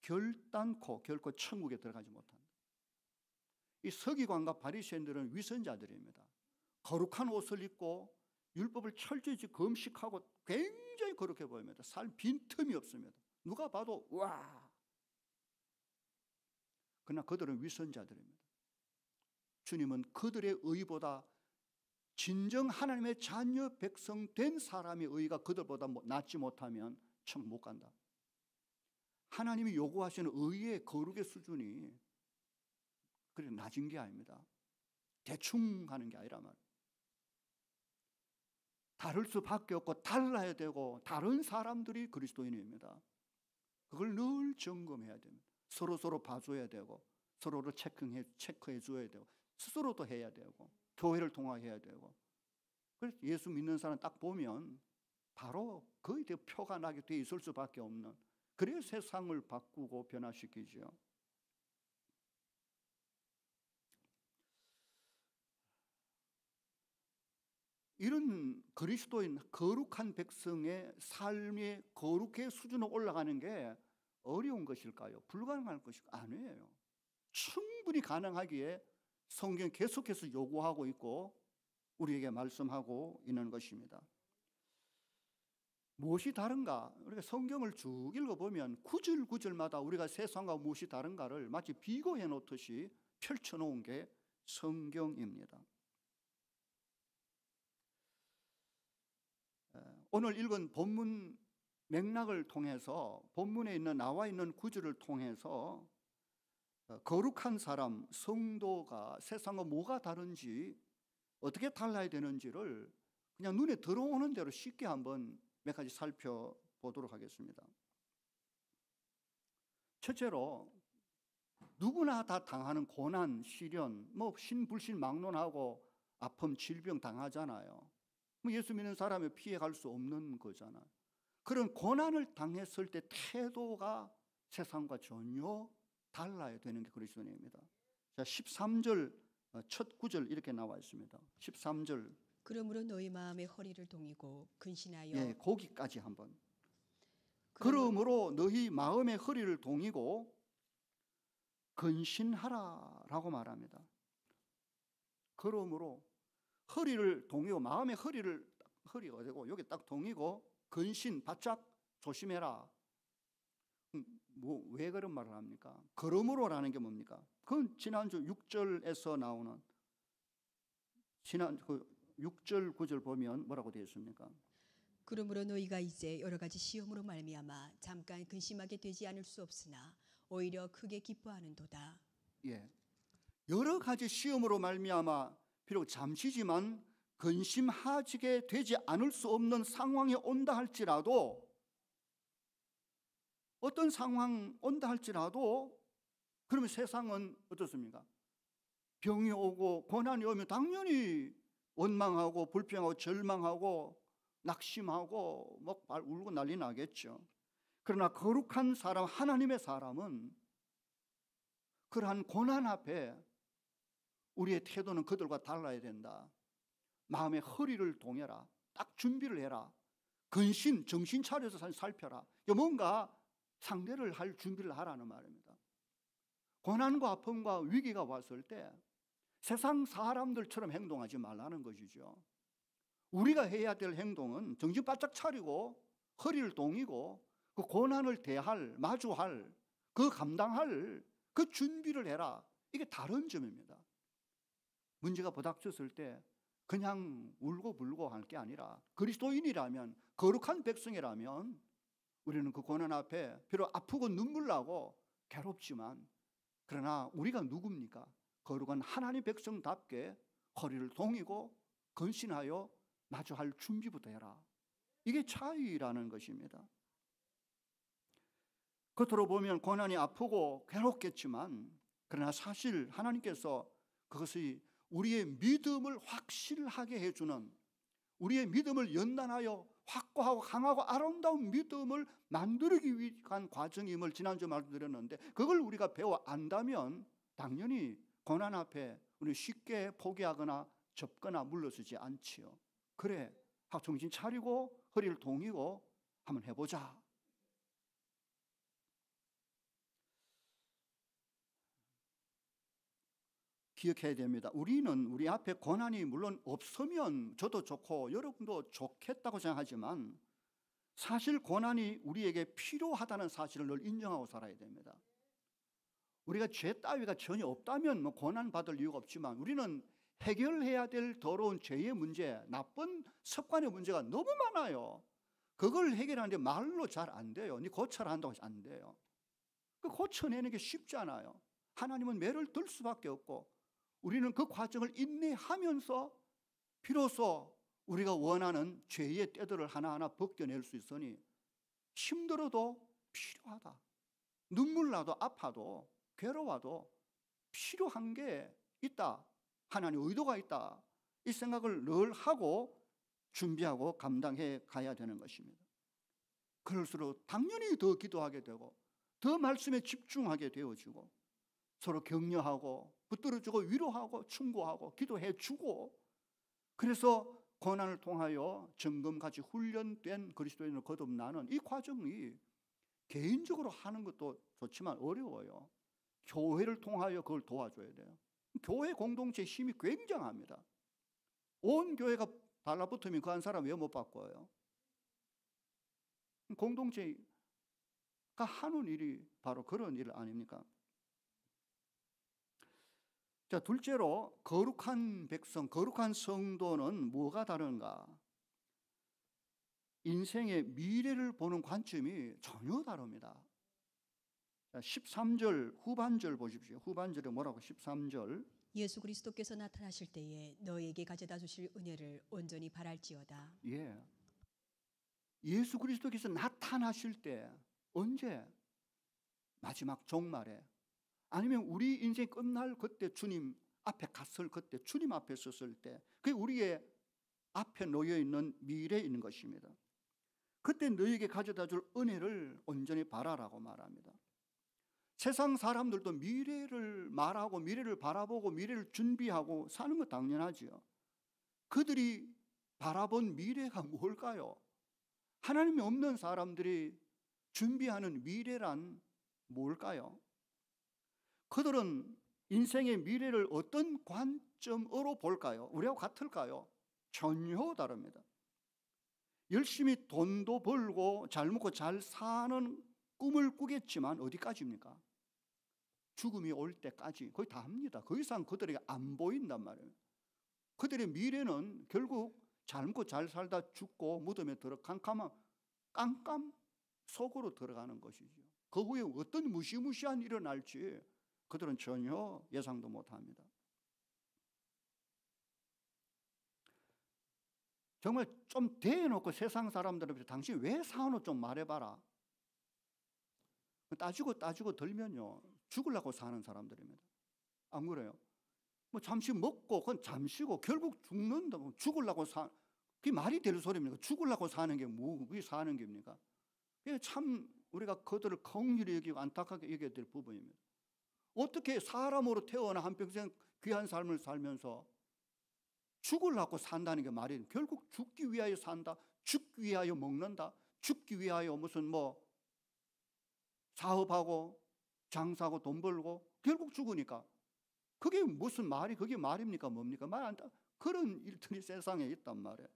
Speaker 1: 결단코 결코 천국에 들어가지 못한다. 이 서기관과 바리새인들은 위선자들입니다. 거룩한 옷을 입고 율법을 철저히 검식하고 굉장히 거룩해 보입니다. 살 빈틈이 없습니다. 누가 봐도 와. 그러나 그들은 위선자들입니다. 주님은 그들의 의보다 진정 하나님의 자녀 백성 된 사람의 의가 그들보다 뭐 낫지 못하면 천국 못 간다. 하나님이 요구하시는 의의 거룩의 수준이 그래 낮은 게 아닙니다. 대충 하는 게 아니라 말. 다를 수밖에 없고 달라야 되고 다른 사람들이 그리스도인입니다. 그걸 늘 점검해야 됩니다. 서로 서로 봐줘야 되고 서로를 체크해 체크해 줘야 되고 스스로도 해야 되고 교회를 통화해야 되고 그래서 예수 믿는 사람 딱 보면 바로 거의 대표가 나게 돼 있을 수밖에 없는 그래 세상을 바꾸고 변화시키지요. 이런 그리스도인 거룩한 백성의 삶의 거룩의 수준으로 올라가는 게 어려운 것일까요? 불가능할 것이 아니에요. 충분히 가능하기에 성경 계속해서 요구하고 있고 우리에게 말씀하고 있는 것입니다. 무엇이 다른가? 우리가 성경을 쭉 읽어보면 구절구절마다 우리가 세상과 무엇이 다른가를 마치 비교해 놓듯이 펼쳐놓은 게 성경입니다. 오늘 읽은 본문 맥락을 통해서 본문에 있는 나와 있는 구절을 통해서 어, 거룩한 사람, 성도가 세상과 뭐가 다른지 어떻게 달라야 되는지를 그냥 눈에 들어오는 대로 쉽게 한번 몇 가지 살펴보도록 하겠습니다. 첫째로 누구나 다 당하는 고난, 시련, 뭐 신불신 막론하고 아픔, 질병 당하잖아요. 뭐 예수 믿는 사람이 피해갈 수 없는 거잖아요. 그런 고난을 당했을 때 태도가 세상과 전혀 달라야 되는 게그리스도입니다 자, 13절 어, 첫 구절 이렇게 나와 있습니다. 13절
Speaker 2: 그러므로 너희 마음의 허리를 동이고 근신하여 예,
Speaker 1: 거기까지 한번. 그러므로 너희 마음의 허리를 동이고 근신하라라고 말합니다. 그러므로 허리를 동이고 마음의 허리를 허리 어디고 여기 딱 동이고 근신 바짝 조심해라. 음, 뭐왜 그런 말을 합니까? 그러므로라는 게 뭡니까? 그건 지난주 6절에서 나오는 지난 그 6절 9절 보면 뭐라고 되어
Speaker 2: 있습니까? 그러므로 너희가 이제 여러 가지 시험으로 말미암아 잠깐 근심하게 되지 않을 수 없으나 오히려 크게 기뻐하는도다.
Speaker 1: 예. 여러 가지 시험으로 말미암아 비록 잠시지만 근심하지게 되지 않을 수 없는 상황이 온다 할지라도 어떤 상황 온다 할지라도 그러면 세상은 어떻습니까? 병이 오고 고난이 오면 당연히 원망하고 불평하고 절망하고 낙심하고 막발 울고 난리 나겠죠. 그러나 거룩한 사람, 하나님의 사람은 그러한 고난 앞에 우리의 태도는 그들과 달라야 된다. 마음의 허리를 동해라. 딱 준비를 해라. 근심, 정신 차려서 살펴라. 뭔가 상대를 할 준비를 하라는 말입니다. 고난과 아픔과 위기가 왔을 때 세상 사람들처럼 행동하지 말라는 것이죠. 우리가 해야 될 행동은 정신 바짝 차리고 허리를 동이고 그 고난을 대할, 마주할, 그 감당할 그 준비를 해라. 이게 다른 점입니다. 문제가 부닥쳤을 때 그냥 울고 불고 할 게 아니라 그리스도인이라면 거룩한 백성이라면 우리는 그 고난 앞에 비록 아프고 눈물 나고 괴롭지만 그러나 우리가 누굽니까? 거룩한 하나님 백성답게 허리를 동이고 건신하여 마주할 준비부터 해라. 이게 차이라는 것입니다. 겉으로 보면 고난이 아프고 괴롭겠지만 그러나 사실 하나님께서 그것이 우리의 믿음을 확실하게 해주는 우리의 믿음을 연단하여 확고하고 강하고 아름다운 믿음을 만들기 위한 과정임을 지난주 말씀드렸는데 그걸 우리가 배워 안다면 당연히 고난 앞에 우리 쉽게 포기하거나 접거나 물러서지 않지요. 그래, 학 정신 차리고 허리를 동이고 한번 해보자. 기억해야 됩니다. 우리는 우리 앞에 고난이 물론 없으면 저도 좋고 여러분도 좋겠다고 생각하지만 사실 고난이 우리에게 필요하다는 사실을 늘 인정하고 살아야 됩니다. 우리가 죄 따위가 전혀 없다면 뭐 고난받을 이유가 없지만 우리는 해결해야 될 더러운 죄의 문제, 나쁜 습관의 문제가 너무 많아요. 그걸 해결하는데 말로 잘 안 돼요. 네 고쳐라 한다고 안 돼요. 그 고쳐내는 게 쉽잖아요. 하나님은 매를 들 수밖에 없고 우리는 그 과정을 인내하면서 비로소 우리가 원하는 죄의 때들을 하나하나 벗겨낼 수 있으니 힘들어도 필요하다. 눈물 나도 아파도 괴로워도 필요한 게 있다. 하나님의 의도가 있다. 이 생각을 늘 하고 준비하고 감당해 가야 되는 것입니다. 그럴수록 당연히 더 기도하게 되고 더 말씀에 집중하게 되어지고 서로 격려하고 붙들어주고 위로하고 충고하고 기도해 주고 그래서 고난을 통하여 점검같이 훈련된 그리스도인을 거듭나는 이 과정이 개인적으로 하는 것도 좋지만 어려워요. 교회를 통하여 그걸 도와줘야 돼요. 교회 공동체의 힘이 굉장합니다. 온 교회가 달라붙으면 그 한 사람 왜못 바꿔요? 공동체가 하는 일이 바로 그런 일 아닙니까? 자, 둘째로 거룩한 백성, 거룩한 성도는 뭐가 다른가? 인생의 미래를 보는 관점이 전혀 다릅니다. 13절 후반절 보십시오. 후반절에 뭐라고 13절
Speaker 2: 예수 그리스도께서 나타나실 때에 너에게 가져다 주실 은혜를 온전히 바랄지어다.
Speaker 1: 예. 예수 그리스도께서 나타나실 때 언제 마지막 종말에 아니면 우리 인생 끝날 그때 주님 앞에 갔을 그때 주님 앞에 섰을 때 그게 우리의 앞에 놓여 있는 미래에 있는 것입니다. 그때 너에게 가져다 줄 은혜를 온전히 바라라고 말합니다. 세상 사람들도 미래를 말하고 미래를 바라보고 미래를 준비하고 사는 건 당연하지요. 그들이 바라본 미래가 뭘까요? 하나님이 없는 사람들이 준비하는 미래란 뭘까요? 그들은 인생의 미래를 어떤 관점으로 볼까요? 우리하고 같을까요? 전혀 다릅니다. 열심히 돈도 벌고 잘 먹고 잘 사는 꿈을 꾸겠지만 어디까지입니까? 죽음이 올 때까지 거의 다 합니다. 그 이상 그들에게 안 보인단 말이에요. 그들의 미래는 결국 잘 먹고 잘 살다 죽고 무덤에 들어 캄캄한 깜깜 속으로 들어가는 것이죠. 그 후에 어떤 무시무시한 일이 날지 그들은 전혀 예상도 못합니다. 정말 좀 대놓고 세상 사람들한테 당신 왜 사노 좀 말해봐라. 따지고 따지고 들면요. 죽을라고 사는 사람들입니다. 안 그래요? 뭐 잠시 먹고 그건 잠시고 결국 죽는다. 고 죽을라고 사. 그게 말이 될 소리입니까? 죽을라고 사는 게 뭐, 사는 겁니까? 참 우리가 그들을 격휼히 여기고 안타깝게 여겨야 될 부분입니다. 어떻게 사람으로 태어나 한평생 귀한 삶을 살면서 죽을라고 산다는 게 말이 에요 결국 죽기 위하여 산다. 죽기 위하여 먹는다. 죽기 위하여 무슨 뭐 사업하고 장사하고 돈 벌고 결국 죽으니까 그게 무슨 말이 그게 말입니까 뭡니까 말 안다 그런 일들이 세상에 있단 말이에요.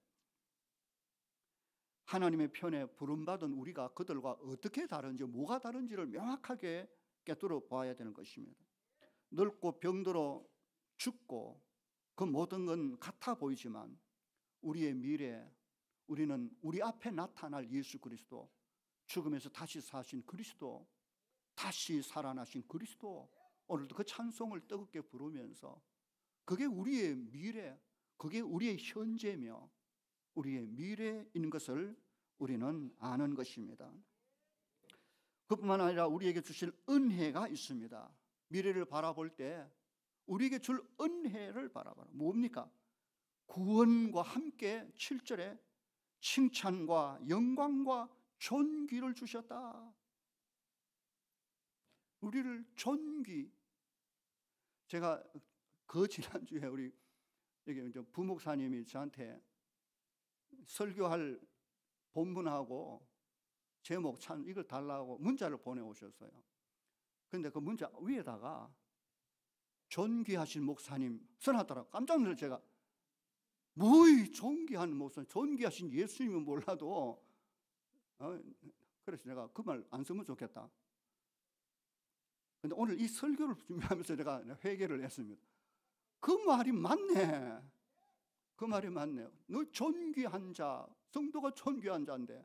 Speaker 1: 하나님의 편에 부름받은 우리가 그들과 어떻게 다른지 뭐가 다른지를 명확하게 깨뜨려 봐야 되는 것입니다. 늙고 병들어 죽고 그 모든 건 같아 보이지만 우리의 미래 우리는 우리 앞에 나타날 예수 그리스도 죽음에서 다시 사신 그리스도, 다시 살아나신 그리스도, 오늘도 그 찬송을 뜨겁게 부르면서 그게 우리의 미래, 그게 우리의 현재며 우리의 미래인 것을 우리는 아는 것입니다. 그뿐만 아니라 우리에게 주실 은혜가 있습니다. 미래를 바라볼 때 우리에게 줄 은혜를 바라봐라. 뭡니까? 구원과 함께 7절에 칭찬과 영광과 존귀를 주셨다. 우리를 존귀. 제가 그 지난주에 우리 여기 이제 부목사님이 저한테 설교할 본문하고 제목 찬 이걸 달라고 문자를 보내오셨어요. 그데그 문자 위에다가 존귀하신 목사님 써놨더라고 깜짝 놀라 제가 무의 존귀한 목사님 존귀하신 예수님은 몰라도 어, 그래서 내가 그 말 안 쓰면 좋겠다. 근데 오늘 이 설교를 준비하면서 내가 회개를 했습니다. 그 말이 맞네. 그 말이 맞네. 너 존귀한 자, 성도가 존귀한 자인데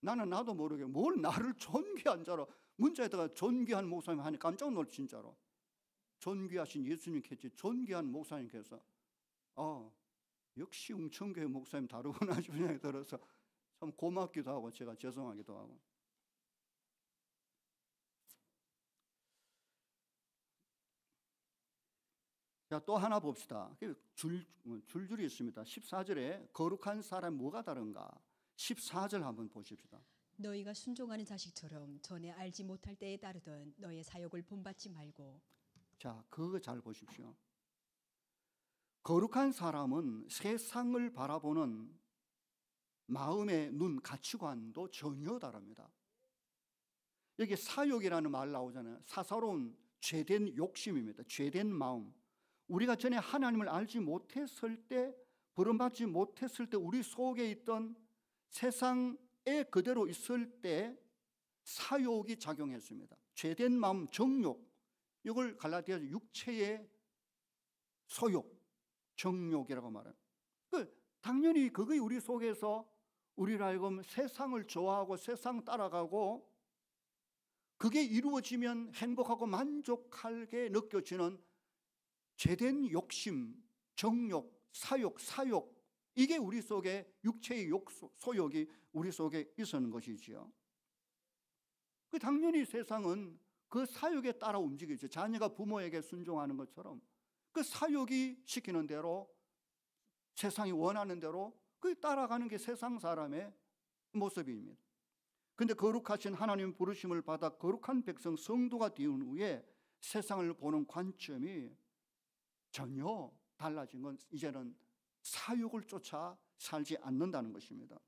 Speaker 1: 나는 나도 모르게 뭘 나를 존귀한 자로 문자에다가 존귀한 목사님 하니 깜짝 놀 진짜로. 존귀하신 예수님께서 존귀한 목사님께서 어 역시 웅천교회 목사님 다르구나 싶은 생각이 들어서 참 고맙기도 하고 제가 죄송하기도 하고. 자, 또 하나 봅시다. 그 줄, 어, 줄줄이 있습니다. 14절에 거룩한 사람 뭐가 다른가? 14절 한번 보십시다.
Speaker 2: 너희가 순종하는 자식처럼 전에 알지 못할 때에 따르던 너의 사역을 본받지 말고
Speaker 1: 자, 그거 잘 보십시오. 거룩한 사람은 세상을 바라보는 마음의 눈 가치관도 전혀 다릅니다. 여기 사욕이라는 말 나오잖아요. 사사로운 죄된 욕심입니다. 죄된 마음. 우리가 전에 하나님을 알지 못했을 때, 부름받지 못했을 때 우리 속에 있던 세상에 그대로 있을 때 사욕이 작용했습니다. 죄된 마음, 정욕. 이걸 갈라디아서 육체의 소욕, 정욕이라고 말해요. 그 당연히 그게 우리 속에서 우리라이고 세상을 좋아하고 세상 따라가고 그게 이루어지면 행복하고 만족하게 느껴지는 죄된 욕심, 정욕, 사욕, 사욕 이게 우리 속에 육체의 욕, 소욕이 우리 속에 있는 것이지요. 그 당연히 세상은 그 사욕에 따라 움직이죠. 자녀가 부모에게 순종하는 것처럼 그 사욕이 시키는 대로 세상이 원하는 대로 그 따라가는 게 세상 사람의 모습입니다. 근데 거룩하신 하나님 부르심을 받아 거룩한 백성 성도가 되은 후에 세상을 보는 관점이 전혀 달라진 건 이제는 사욕을 쫓아 살지 않는다는 것입니다.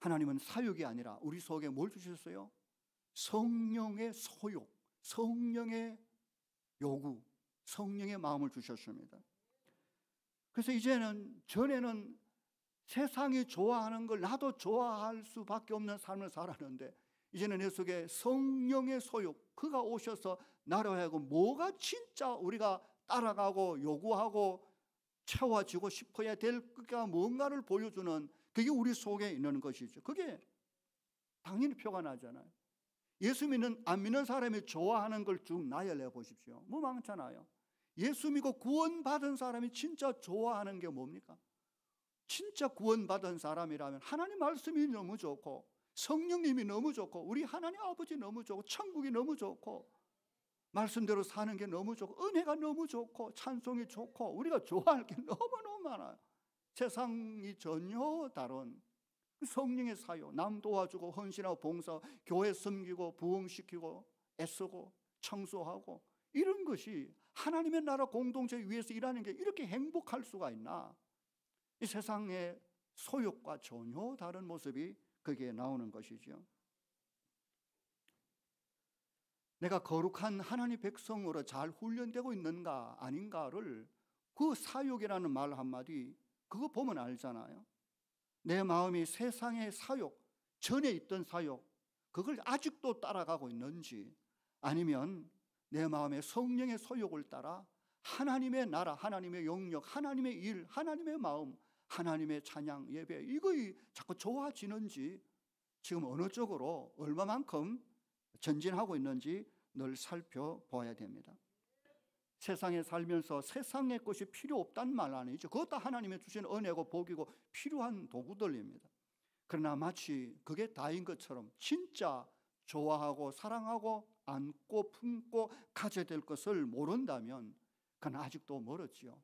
Speaker 1: 하나님은 사욕이 아니라 우리 속에 뭘 주셨어요? 성령의 소욕, 성령의 요구, 성령의 마음을 주셨습니다. 그래서 이제는 전에는 세상이 좋아하는 걸 나도 좋아할 수밖에 없는 삶을 살았는데 이제는 내 속에 성령의 소욕 그가 오셔서 나로 하고 뭐가 진짜 우리가 따라가고 요구하고 채워지고 싶어야 될 그가 뭔가를 보여주는 그게 우리 속에 있는 것이죠. 그게 당연히 표가 나잖아요. 예수 믿는 안 믿는 사람이 좋아하는 걸 쭉 나열해 보십시오. 뭐 많잖아요. 예수 믿고 구원받은 사람이 진짜 좋아하는 게 뭡니까? 진짜 구원받은 사람이라면 하나님 말씀이 너무 좋고 성령님이 너무 좋고 우리 하나님 아버지 너무 좋고 천국이 너무 좋고 말씀대로 사는 게 너무 좋고 은혜가 너무 좋고 찬송이 좋고 우리가 좋아할 게 너무너무 많아요. 세상이 전혀 다른 성령의 사역, 남 도와주고 헌신하고 봉사, 교회 섬기고 부흥시키고 애쓰고 청소하고 이런 것이 하나님의 나라 공동체 위에서 일하는 게 이렇게 행복할 수가 있나? 이 세상의 소욕과 전혀 다른 모습이 그게 나오는 것이죠. 내가 거룩한 하나님 백성으로 잘 훈련되고 있는가 아닌가를 그 사욕이라는 말 한마디 그거 보면 알잖아요. 내 마음이 세상의 사욕, 전에 있던 사욕, 그걸 아직도 따라가고 있는지 아니면 내 마음의 성령의 소욕을 따라 하나님의 나라, 하나님의 영역, 하나님의 일, 하나님의 마음, 하나님의 찬양, 예배, 이거 이 자꾸 좋아지는지 지금 어느 쪽으로 얼마만큼 전진하고 있는지 늘 살펴보아야 됩니다. 세상에 살면서 세상의 것이 필요 없단 말 아니죠. 그것 다 하나님의 주신 은혜고 복이고 필요한 도구들입니다. 그러나 마치 그게 다인 것처럼 진짜 좋아하고 사랑하고 안고 품고 가져야 될 것을 모른다면 그건 아직도 멀었지요.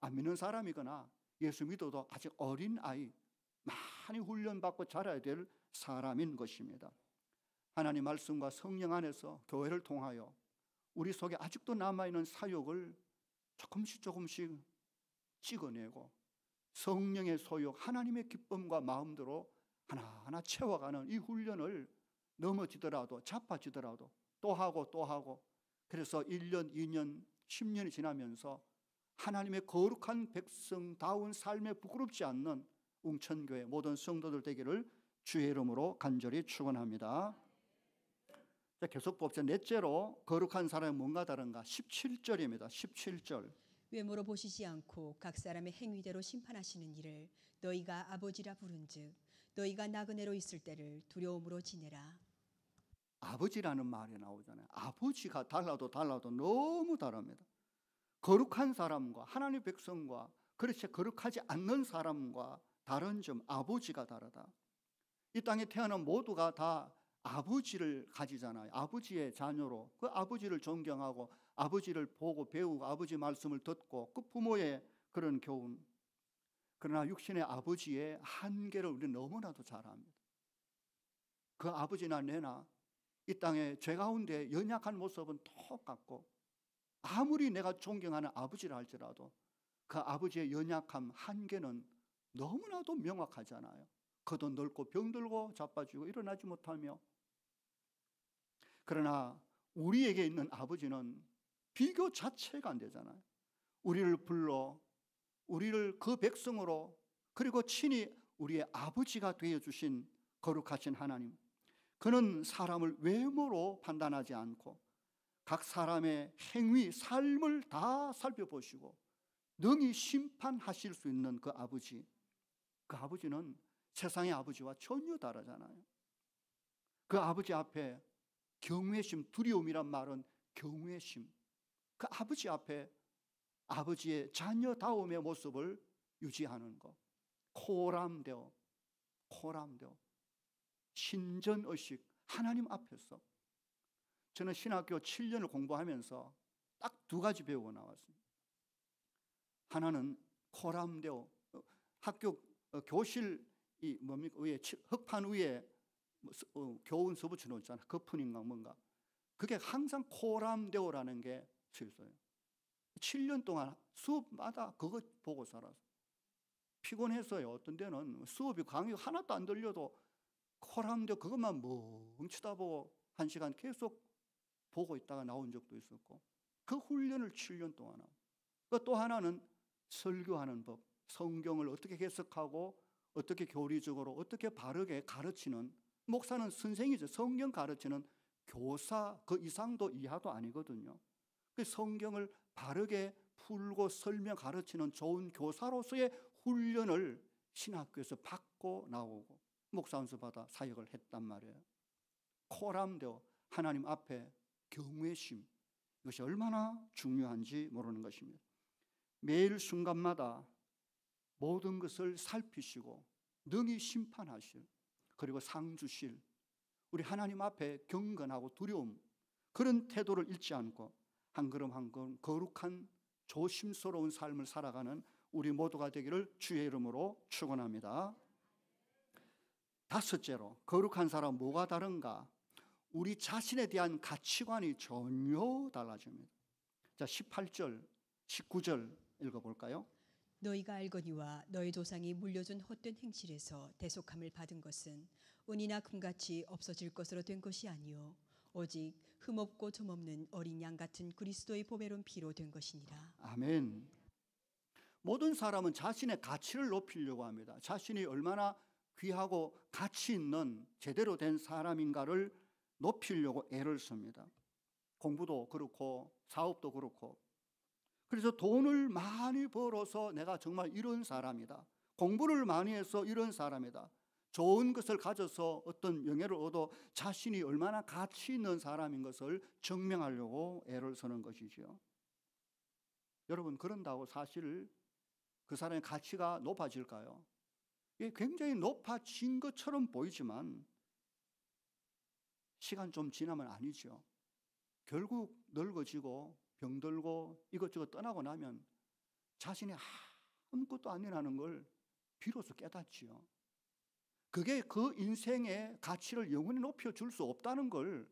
Speaker 1: 안 믿는 사람이거나 예수 믿어도 아직 어린 아이, 많이 훈련받고 자라야 될 사람인 것입니다. 하나님 말씀과 성령 안에서 교회를 통하여 우리 속에 아직도 남아있는 사욕을 조금씩 조금씩 찍어내고 성령의 소욕, 하나님의 기쁨과 마음대로 하나하나 채워가는 이 훈련을 넘어지더라도 잡아지더라도또 하고 또 하고 그래서 1년, 2년, 10년이 지나면서 하나님의 거룩한 백성다운 삶에 부끄럽지 않는 웅천교회 모든 성도들 되기를 주의 이름으로 간절히 축원합니다. 계속 봅시다. 넷째로 거룩한 사람이 뭔가 다른가? 17절입니다. 17절.
Speaker 2: 외모로 보시지 않고 각 사람의 행위대로 심판하시는 이를 너희가 아버지라 부른즉 너희가 나그네로 있을 때를 두려움으로 지내라.
Speaker 1: 아버지라는 말이 나오잖아요. 아버지가 달라도 달라도 너무 다릅니다. 거룩한 사람과 하나님의 백성과 그렇지 거룩하지 않는 사람과 다른 점 아버지가 다르다. 이 땅에 태어난 모두가 다 아버지를 가지잖아요. 아버지의 자녀로 그 아버지를 존경하고 아버지를 보고 배우고 아버지 말씀을 듣고 그 부모의 그런 교훈 그러나 육신의 아버지의 한계를 우리는 너무나도 잘 압니다. 그 아버지나 내나 이 땅의 죄 가운데 연약한 모습은 똑같고 아무리 내가 존경하는 아버지라 할지라도 그 아버지의 연약함 한계는 너무나도 명확하잖아요. 그도 늙고 병들고 자빠지고 일어나지 못하며 그러나 우리에게 있는 아버지는 비교 자체가 안 되잖아요. 우리를 불러 우리를 그 백성으로 그리고 친히 우리의 아버지가 되어 주신 거룩하신 하나님. 그는 사람을 외모로 판단하지 않고 각 사람의 행위, 삶을 다 살펴보시고 능히 심판하실 수 있는 그 아버지. 그 아버지는 세상의 아버지와 전혀 다르잖아요. 그 아버지 앞에 경외심, 두려움이란 말은 경외심. 그 아버지 앞에 아버지의 자녀다움의 모습을 유지하는 것. 코람되어, 코람되어. 신전의식, 하나님 앞에서. 저는 신학교 7년을 공부하면서 딱 두 가지 배우고 나왔습니다. 하나는 코람되어, 어, 학교 어, 교실 이 뭡니까 위에 흙판 위에 뭐 어, 교훈서 붙여놓잖아 거푼인가 뭔가 그게 항상 코람되어라는게 쓰였어요 7년 동안 수업마다 그것 보고 살아서 피곤해서요. 어떤 데는 수업이 강의 하나도 안 들려도 코람도 그것만 멍치다 보고 한 시간 계속 보고 있다가 나온 적도 있었고 그 훈련을 7년 동안 하고 그러니까 또 하나는 설교하는 법, 성경을 어떻게 해석하고 어떻게 교리적으로 어떻게 바르게 가르치는 목사는 선생이죠. 성경 가르치는 교사 그 이상도 이하도 아니거든요. 그 성경을 바르게 풀고 설명 가르치는 좋은 교사로서의 훈련을 신학교에서 받고 나오고 목사 원서 받아 사역을 했단 말이에요. 코람되어 하나님 앞에 경외심 이것이 얼마나 중요한지 모르는 것입니다. 매일 순간마다 모든 것을 살피시고 능히 심판하실 그리고 상주실 우리 하나님 앞에 경건하고 두려움 그런 태도를 잃지 않고 한 걸음 한 걸음 거룩한 조심스러운 삶을 살아가는 우리 모두가 되기를 주의 이름으로 축원합니다. 다섯째로 거룩한 사람 뭐가 다른가? 우리 자신에 대한 가치관이 전혀 달라집니다. 자, 18절, 19절 읽어 볼까요?
Speaker 2: 너희가 알거니와 너희 조상이 물려준 헛된 행실에서 대속함을 받은 것은 은이나 금같이 없어질 것으로 된 것이 아니요 오직 흠없고 점없는 어린 양 같은 그리스도의 보배로운 피로 된 것이니라.
Speaker 1: 아멘. 모든 사람은 자신의 가치를 높이려고 합니다. 자신이 얼마나 귀하고 가치 있는 제대로 된 사람인가를 높이려고 애를 씁니다. 공부도 그렇고 사업도 그렇고 그래서 돈을 많이 벌어서 내가 정말 이런 사람이다. 공부를 많이 해서 이런 사람이다. 좋은 것을 가져서 어떤 영예를 얻어 자신이 얼마나 가치 있는 사람인 것을 증명하려고 애를 쓰는 것이지요. 여러분 그런다고 사실 그 사람의 가치가 높아질까요? 예, 굉장히 높아진 것처럼 보이지만 시간 좀 지나면 아니죠. 결국 늙어지고 병들고 이것저것 떠나고 나면 자신이 아무것도 아니라는 걸 비로소 깨닫지요. 그게 그 인생의 가치를 영원히 높여줄 수 없다는 걸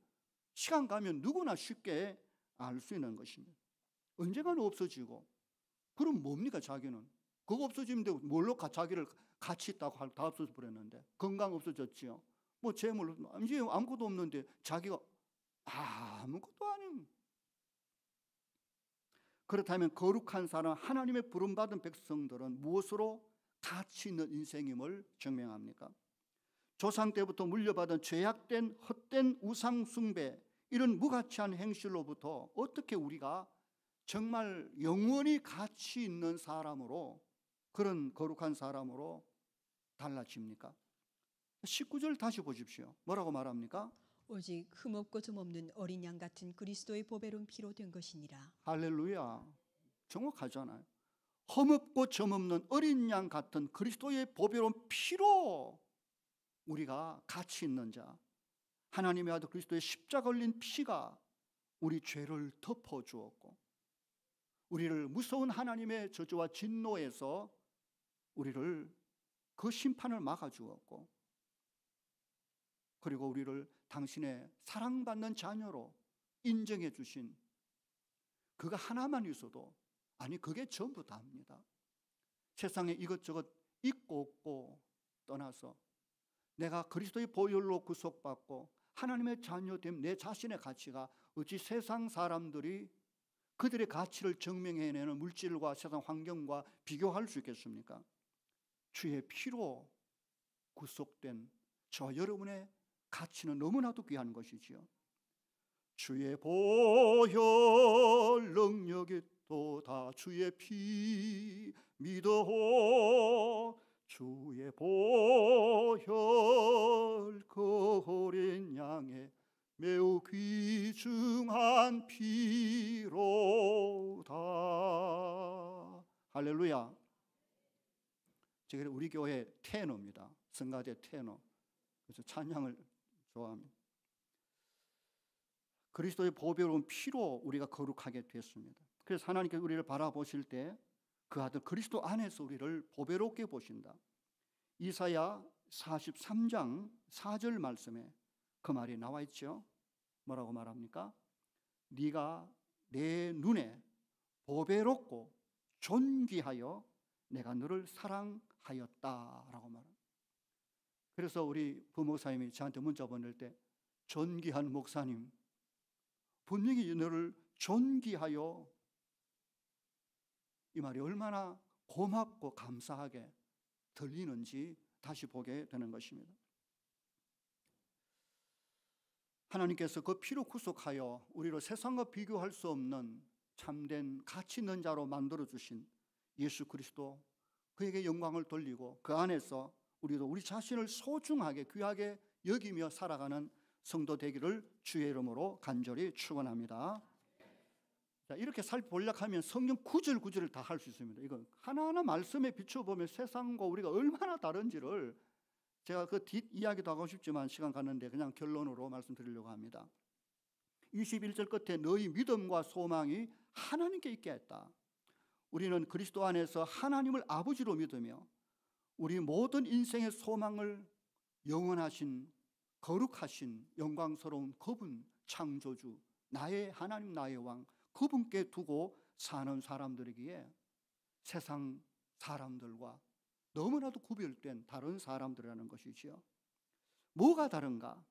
Speaker 1: 시간 가면 누구나 쉽게 알 수 있는 것입니다. 언젠가는 없어지고 그럼 뭡니까 자기는? 그거 없어지면 되고 뭘로 자기를 가치 있다고 다 없어져 버렸는데 건강 없어졌지요. 뭐 재물 이제 아무것도 없는데 자기가 아무것도 아닌 그렇다면 거룩한 사람 하나님의 부름받은 백성들은 무엇으로 가치 있는 인생임을 증명합니까? 조상 때부터 물려받은 죄악된 헛된 우상 숭배 이런 무가치한 행실로부터 어떻게 우리가 정말 영원히 가치 있는 사람으로 그런 거룩한 사람으로 달라집니까? 19절 다시 보십시오. 뭐라고 말합니까?
Speaker 2: 오직 흠없고 점없는 어린 양 같은 그리스도의 보배로운 피로 된 것이니라.
Speaker 1: 할렐루야. 정확하잖아요. 험없고 점없는 어린 양 같은 그리스도의 보배로운 피로 우리가 가치 있는 자, 하나님의 아들 그리스도의 십자 걸린 피가 우리 죄를 덮어 주었고, 우리를 무서운 하나님의 저주와 진노에서 우리를 그 심판을 막아 주었고, 그리고 우리를 당신의 사랑받는 자녀로 인정해 주신 그가 하나만 있어도 아니 그게 전부 다입니다. 세상에 이것저것 있고 없고 떠나서 내가 그리스도의 보혈로 구속받고 하나님의 자녀됨 내 자신의 가치가 어찌 세상 사람들이 그들의 가치를 증명해내는 물질과 세상 환경과 비교할 수 있겠습니까? 주의 피로 구속된 저 여러분의 가치는 너무나도 귀한 것이지요. 주의 보혈 능력이
Speaker 3: 또다 주의 피믿어 주의 보혈 거린 양의 매우 귀중한 피로다.
Speaker 1: 할렐루야. 제가 우리 교회 테너입니다. 성가대 테너. 그래서 찬양을 좋아합니다. 그리스도의 보배로운 피로 우리가 거룩하게 됐습니다. 그래서 하나님께서 우리를 바라보실 때그 아들 그리스도 안에서 우리를 보배롭게 보신다. 이사야 43장 4절 말씀에 그 말이 나와 있죠. 뭐라고 말합니까? 네가 내 눈에 보배롭고 존귀하여 내가 너를 사랑하였다라고 말합니다. 그래서 우리 부목사님이 저한테 문자 보낼 때 존귀한 목사님 분명히 너를 존귀하여 이 말이 얼마나 고맙고 감사하게 들리는지 다시 보게 되는 것입니다. 하나님께서 그 피로 구속하여 우리를 세상과 비교할 수 없는 참된 가치 있는 자로 만들어 주신 예수 그리스도 그에게 영광을 돌리고 그 안에서 우리도 우리 자신을 소중하게 귀하게 여기며 살아가는 성도 되기를 주의 이름으로 간절히 축원합니다. 자, 이렇게 살펴보려면 성경 구절구절을 다 할 수 있습니다. 이거 하나하나 말씀에 비춰보면 세상과 우리가 얼마나 다른지를 제가 그 뒷이야기도 하고 싶지만 시간 가는데 그냥 결론으로 말씀드리려고 합니다. 21절 끝에 너희 믿음과 소망이 하나님께 있게 했다. 우리는 그리스도 안에서 하나님을 아버지로 믿으며 우리 모든 인생의 소망을 영원하신 거룩하신 영광스러운 그분 창조주 나의 하나님 나의 왕 그분께 두고 사는 사람들이기에 세상 사람들과 너무나도 구별된 다른 사람들이라는 것이지요. 뭐가 다른가?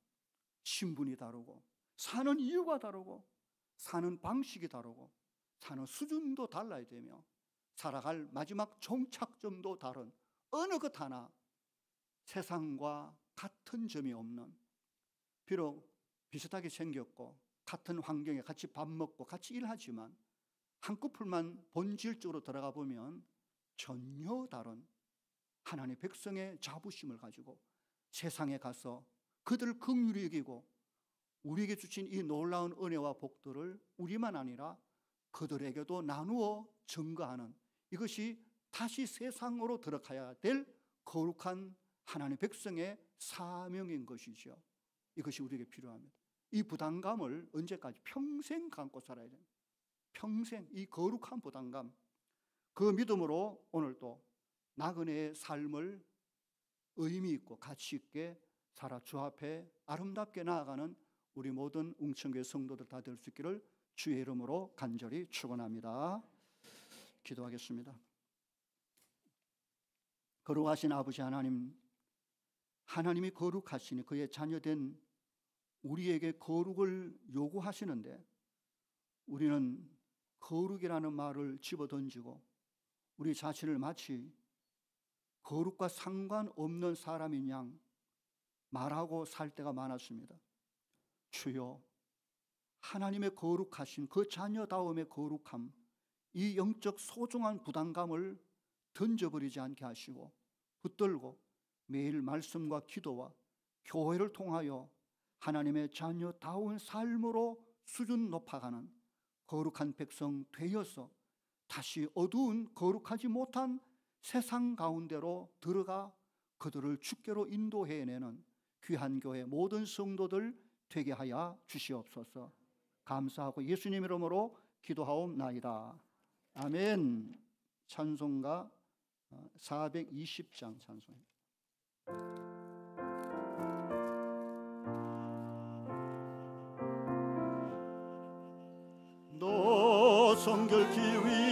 Speaker 1: 신분이 다르고, 사는 이유가 다르고, 사는 방식이 다르고, 사는 수준도 달라야 되며, 살아갈 마지막 종착점도 다른 어느 것 하나 세상과 같은 점이 없는, 비록 비슷하게 생겼고, 같은 환경에 같이 밥 먹고 같이 일하지만 한꺼풀만 본질적으로 들어가 보면 전혀 다른 하나님의 백성의 자부심을 가지고 세상에 가서 그들을 긍휼히 여기고 우리에게 주신 이 놀라운 은혜와 복들을 우리만 아니라 그들에게도 나누어 증거하는 이것이 다시 세상으로 들어가야 될 거룩한 하나님의 백성의 사명인 것이죠. 이것이 우리에게 필요합니다. 이 부담감을 언제까지 평생 감고 살아야 됩니다. 평생 이 거룩한 부담감. 그 믿음으로 오늘도 나그네의 삶을 의미 있고 가치 있게 살아 주 앞에 아름답게 나아가는 우리 모든 웅천교 성도들 다 될 수 있기를 주의 이름으로 간절히 축원합니다. 기도하겠습니다. 거룩하신 아버지 하나님, 하나님이 거룩하시니 그의 자녀된 우리에게 거룩을 요구하시는데 우리는 거룩이라는 말을 집어 던지고 우리 자신을 마치 거룩과 상관없는 사람인 양 말하고 살 때가 많았습니다. 주여, 하나님의 거룩하신 그 자녀다움의 거룩함, 이 영적 소중한 부담감을 던져버리지 않게 하시고 붙들고 매일 말씀과 기도와 교회를 통하여 하나님의 자녀다운 삶으로 수준 높아가는 거룩한 백성 되어서 다시 어두운 거룩하지 못한 세상 가운데로 들어가 그들을 축계로 인도해내는 귀한 교회 모든 성도들 되게 하여 주시옵소서. 감사하고 예수님 이름으로 기도하옵나이다. 아멘. 찬송가 420장 어, 찬송입니다.
Speaker 3: 성결 기위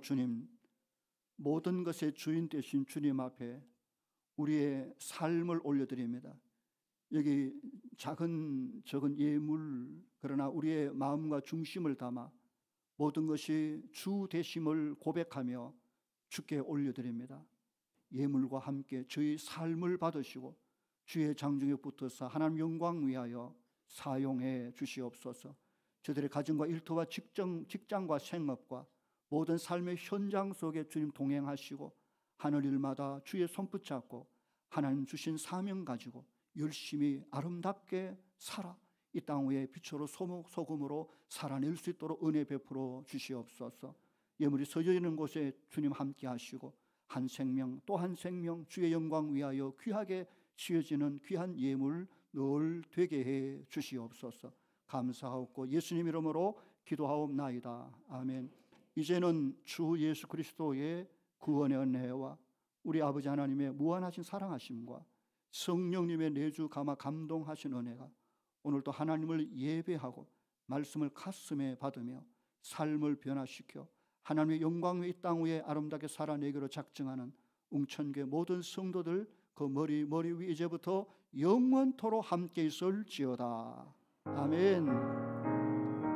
Speaker 1: 주님, 모든 것의 주인 되신 주님 앞에 우리의 삶을 올려드립니다. 여기 작은 적은 예물 그러나 우리의 마음과 중심을 담아 모든 것이 주 되심을 고백하며 주께 올려드립니다. 예물과 함께 저희 삶을 받으시고 주의 장중에 붙어서 하나님 영광 위하여 사용해 주시옵소서. 저들의 가정과 일터와 직장, 직장과 생업과 모든 삶의 현장 속에 주님 동행하시고 하늘 일마다 주의 손 붙잡고 하나님 주신 사명 가지고 열심히 아름답게 살아 이 땅 위에 빛으로 소금으로 살아낼 수 있도록 은혜 베풀어 주시옵소서. 예물이 서져 있는 곳에 주님 함께 하시고 한 생명 또 한 생명 주의 영광 위하여 귀하게 지어지는 귀한 예물 늘 되게 해 주시옵소서. 감사하옵고 예수님 이름으로 기도하옵나이다. 아멘. 이제는 주 예수 그리스도의 구원의 은혜와 우리 아버지 하나님의 무한하신 사랑하심과 성령님의 내주 감화 감동하신 은혜가 오늘도 하나님을 예배하고 말씀을 가슴에 받으며 삶을 변화시켜 하나님의 영광 위땅 위에 아름답게 살아내기로 작정하는 웅천계 모든 성도들 그 머리 머리 위 이제부터 영원토로 함께 있을지어다. 아멘.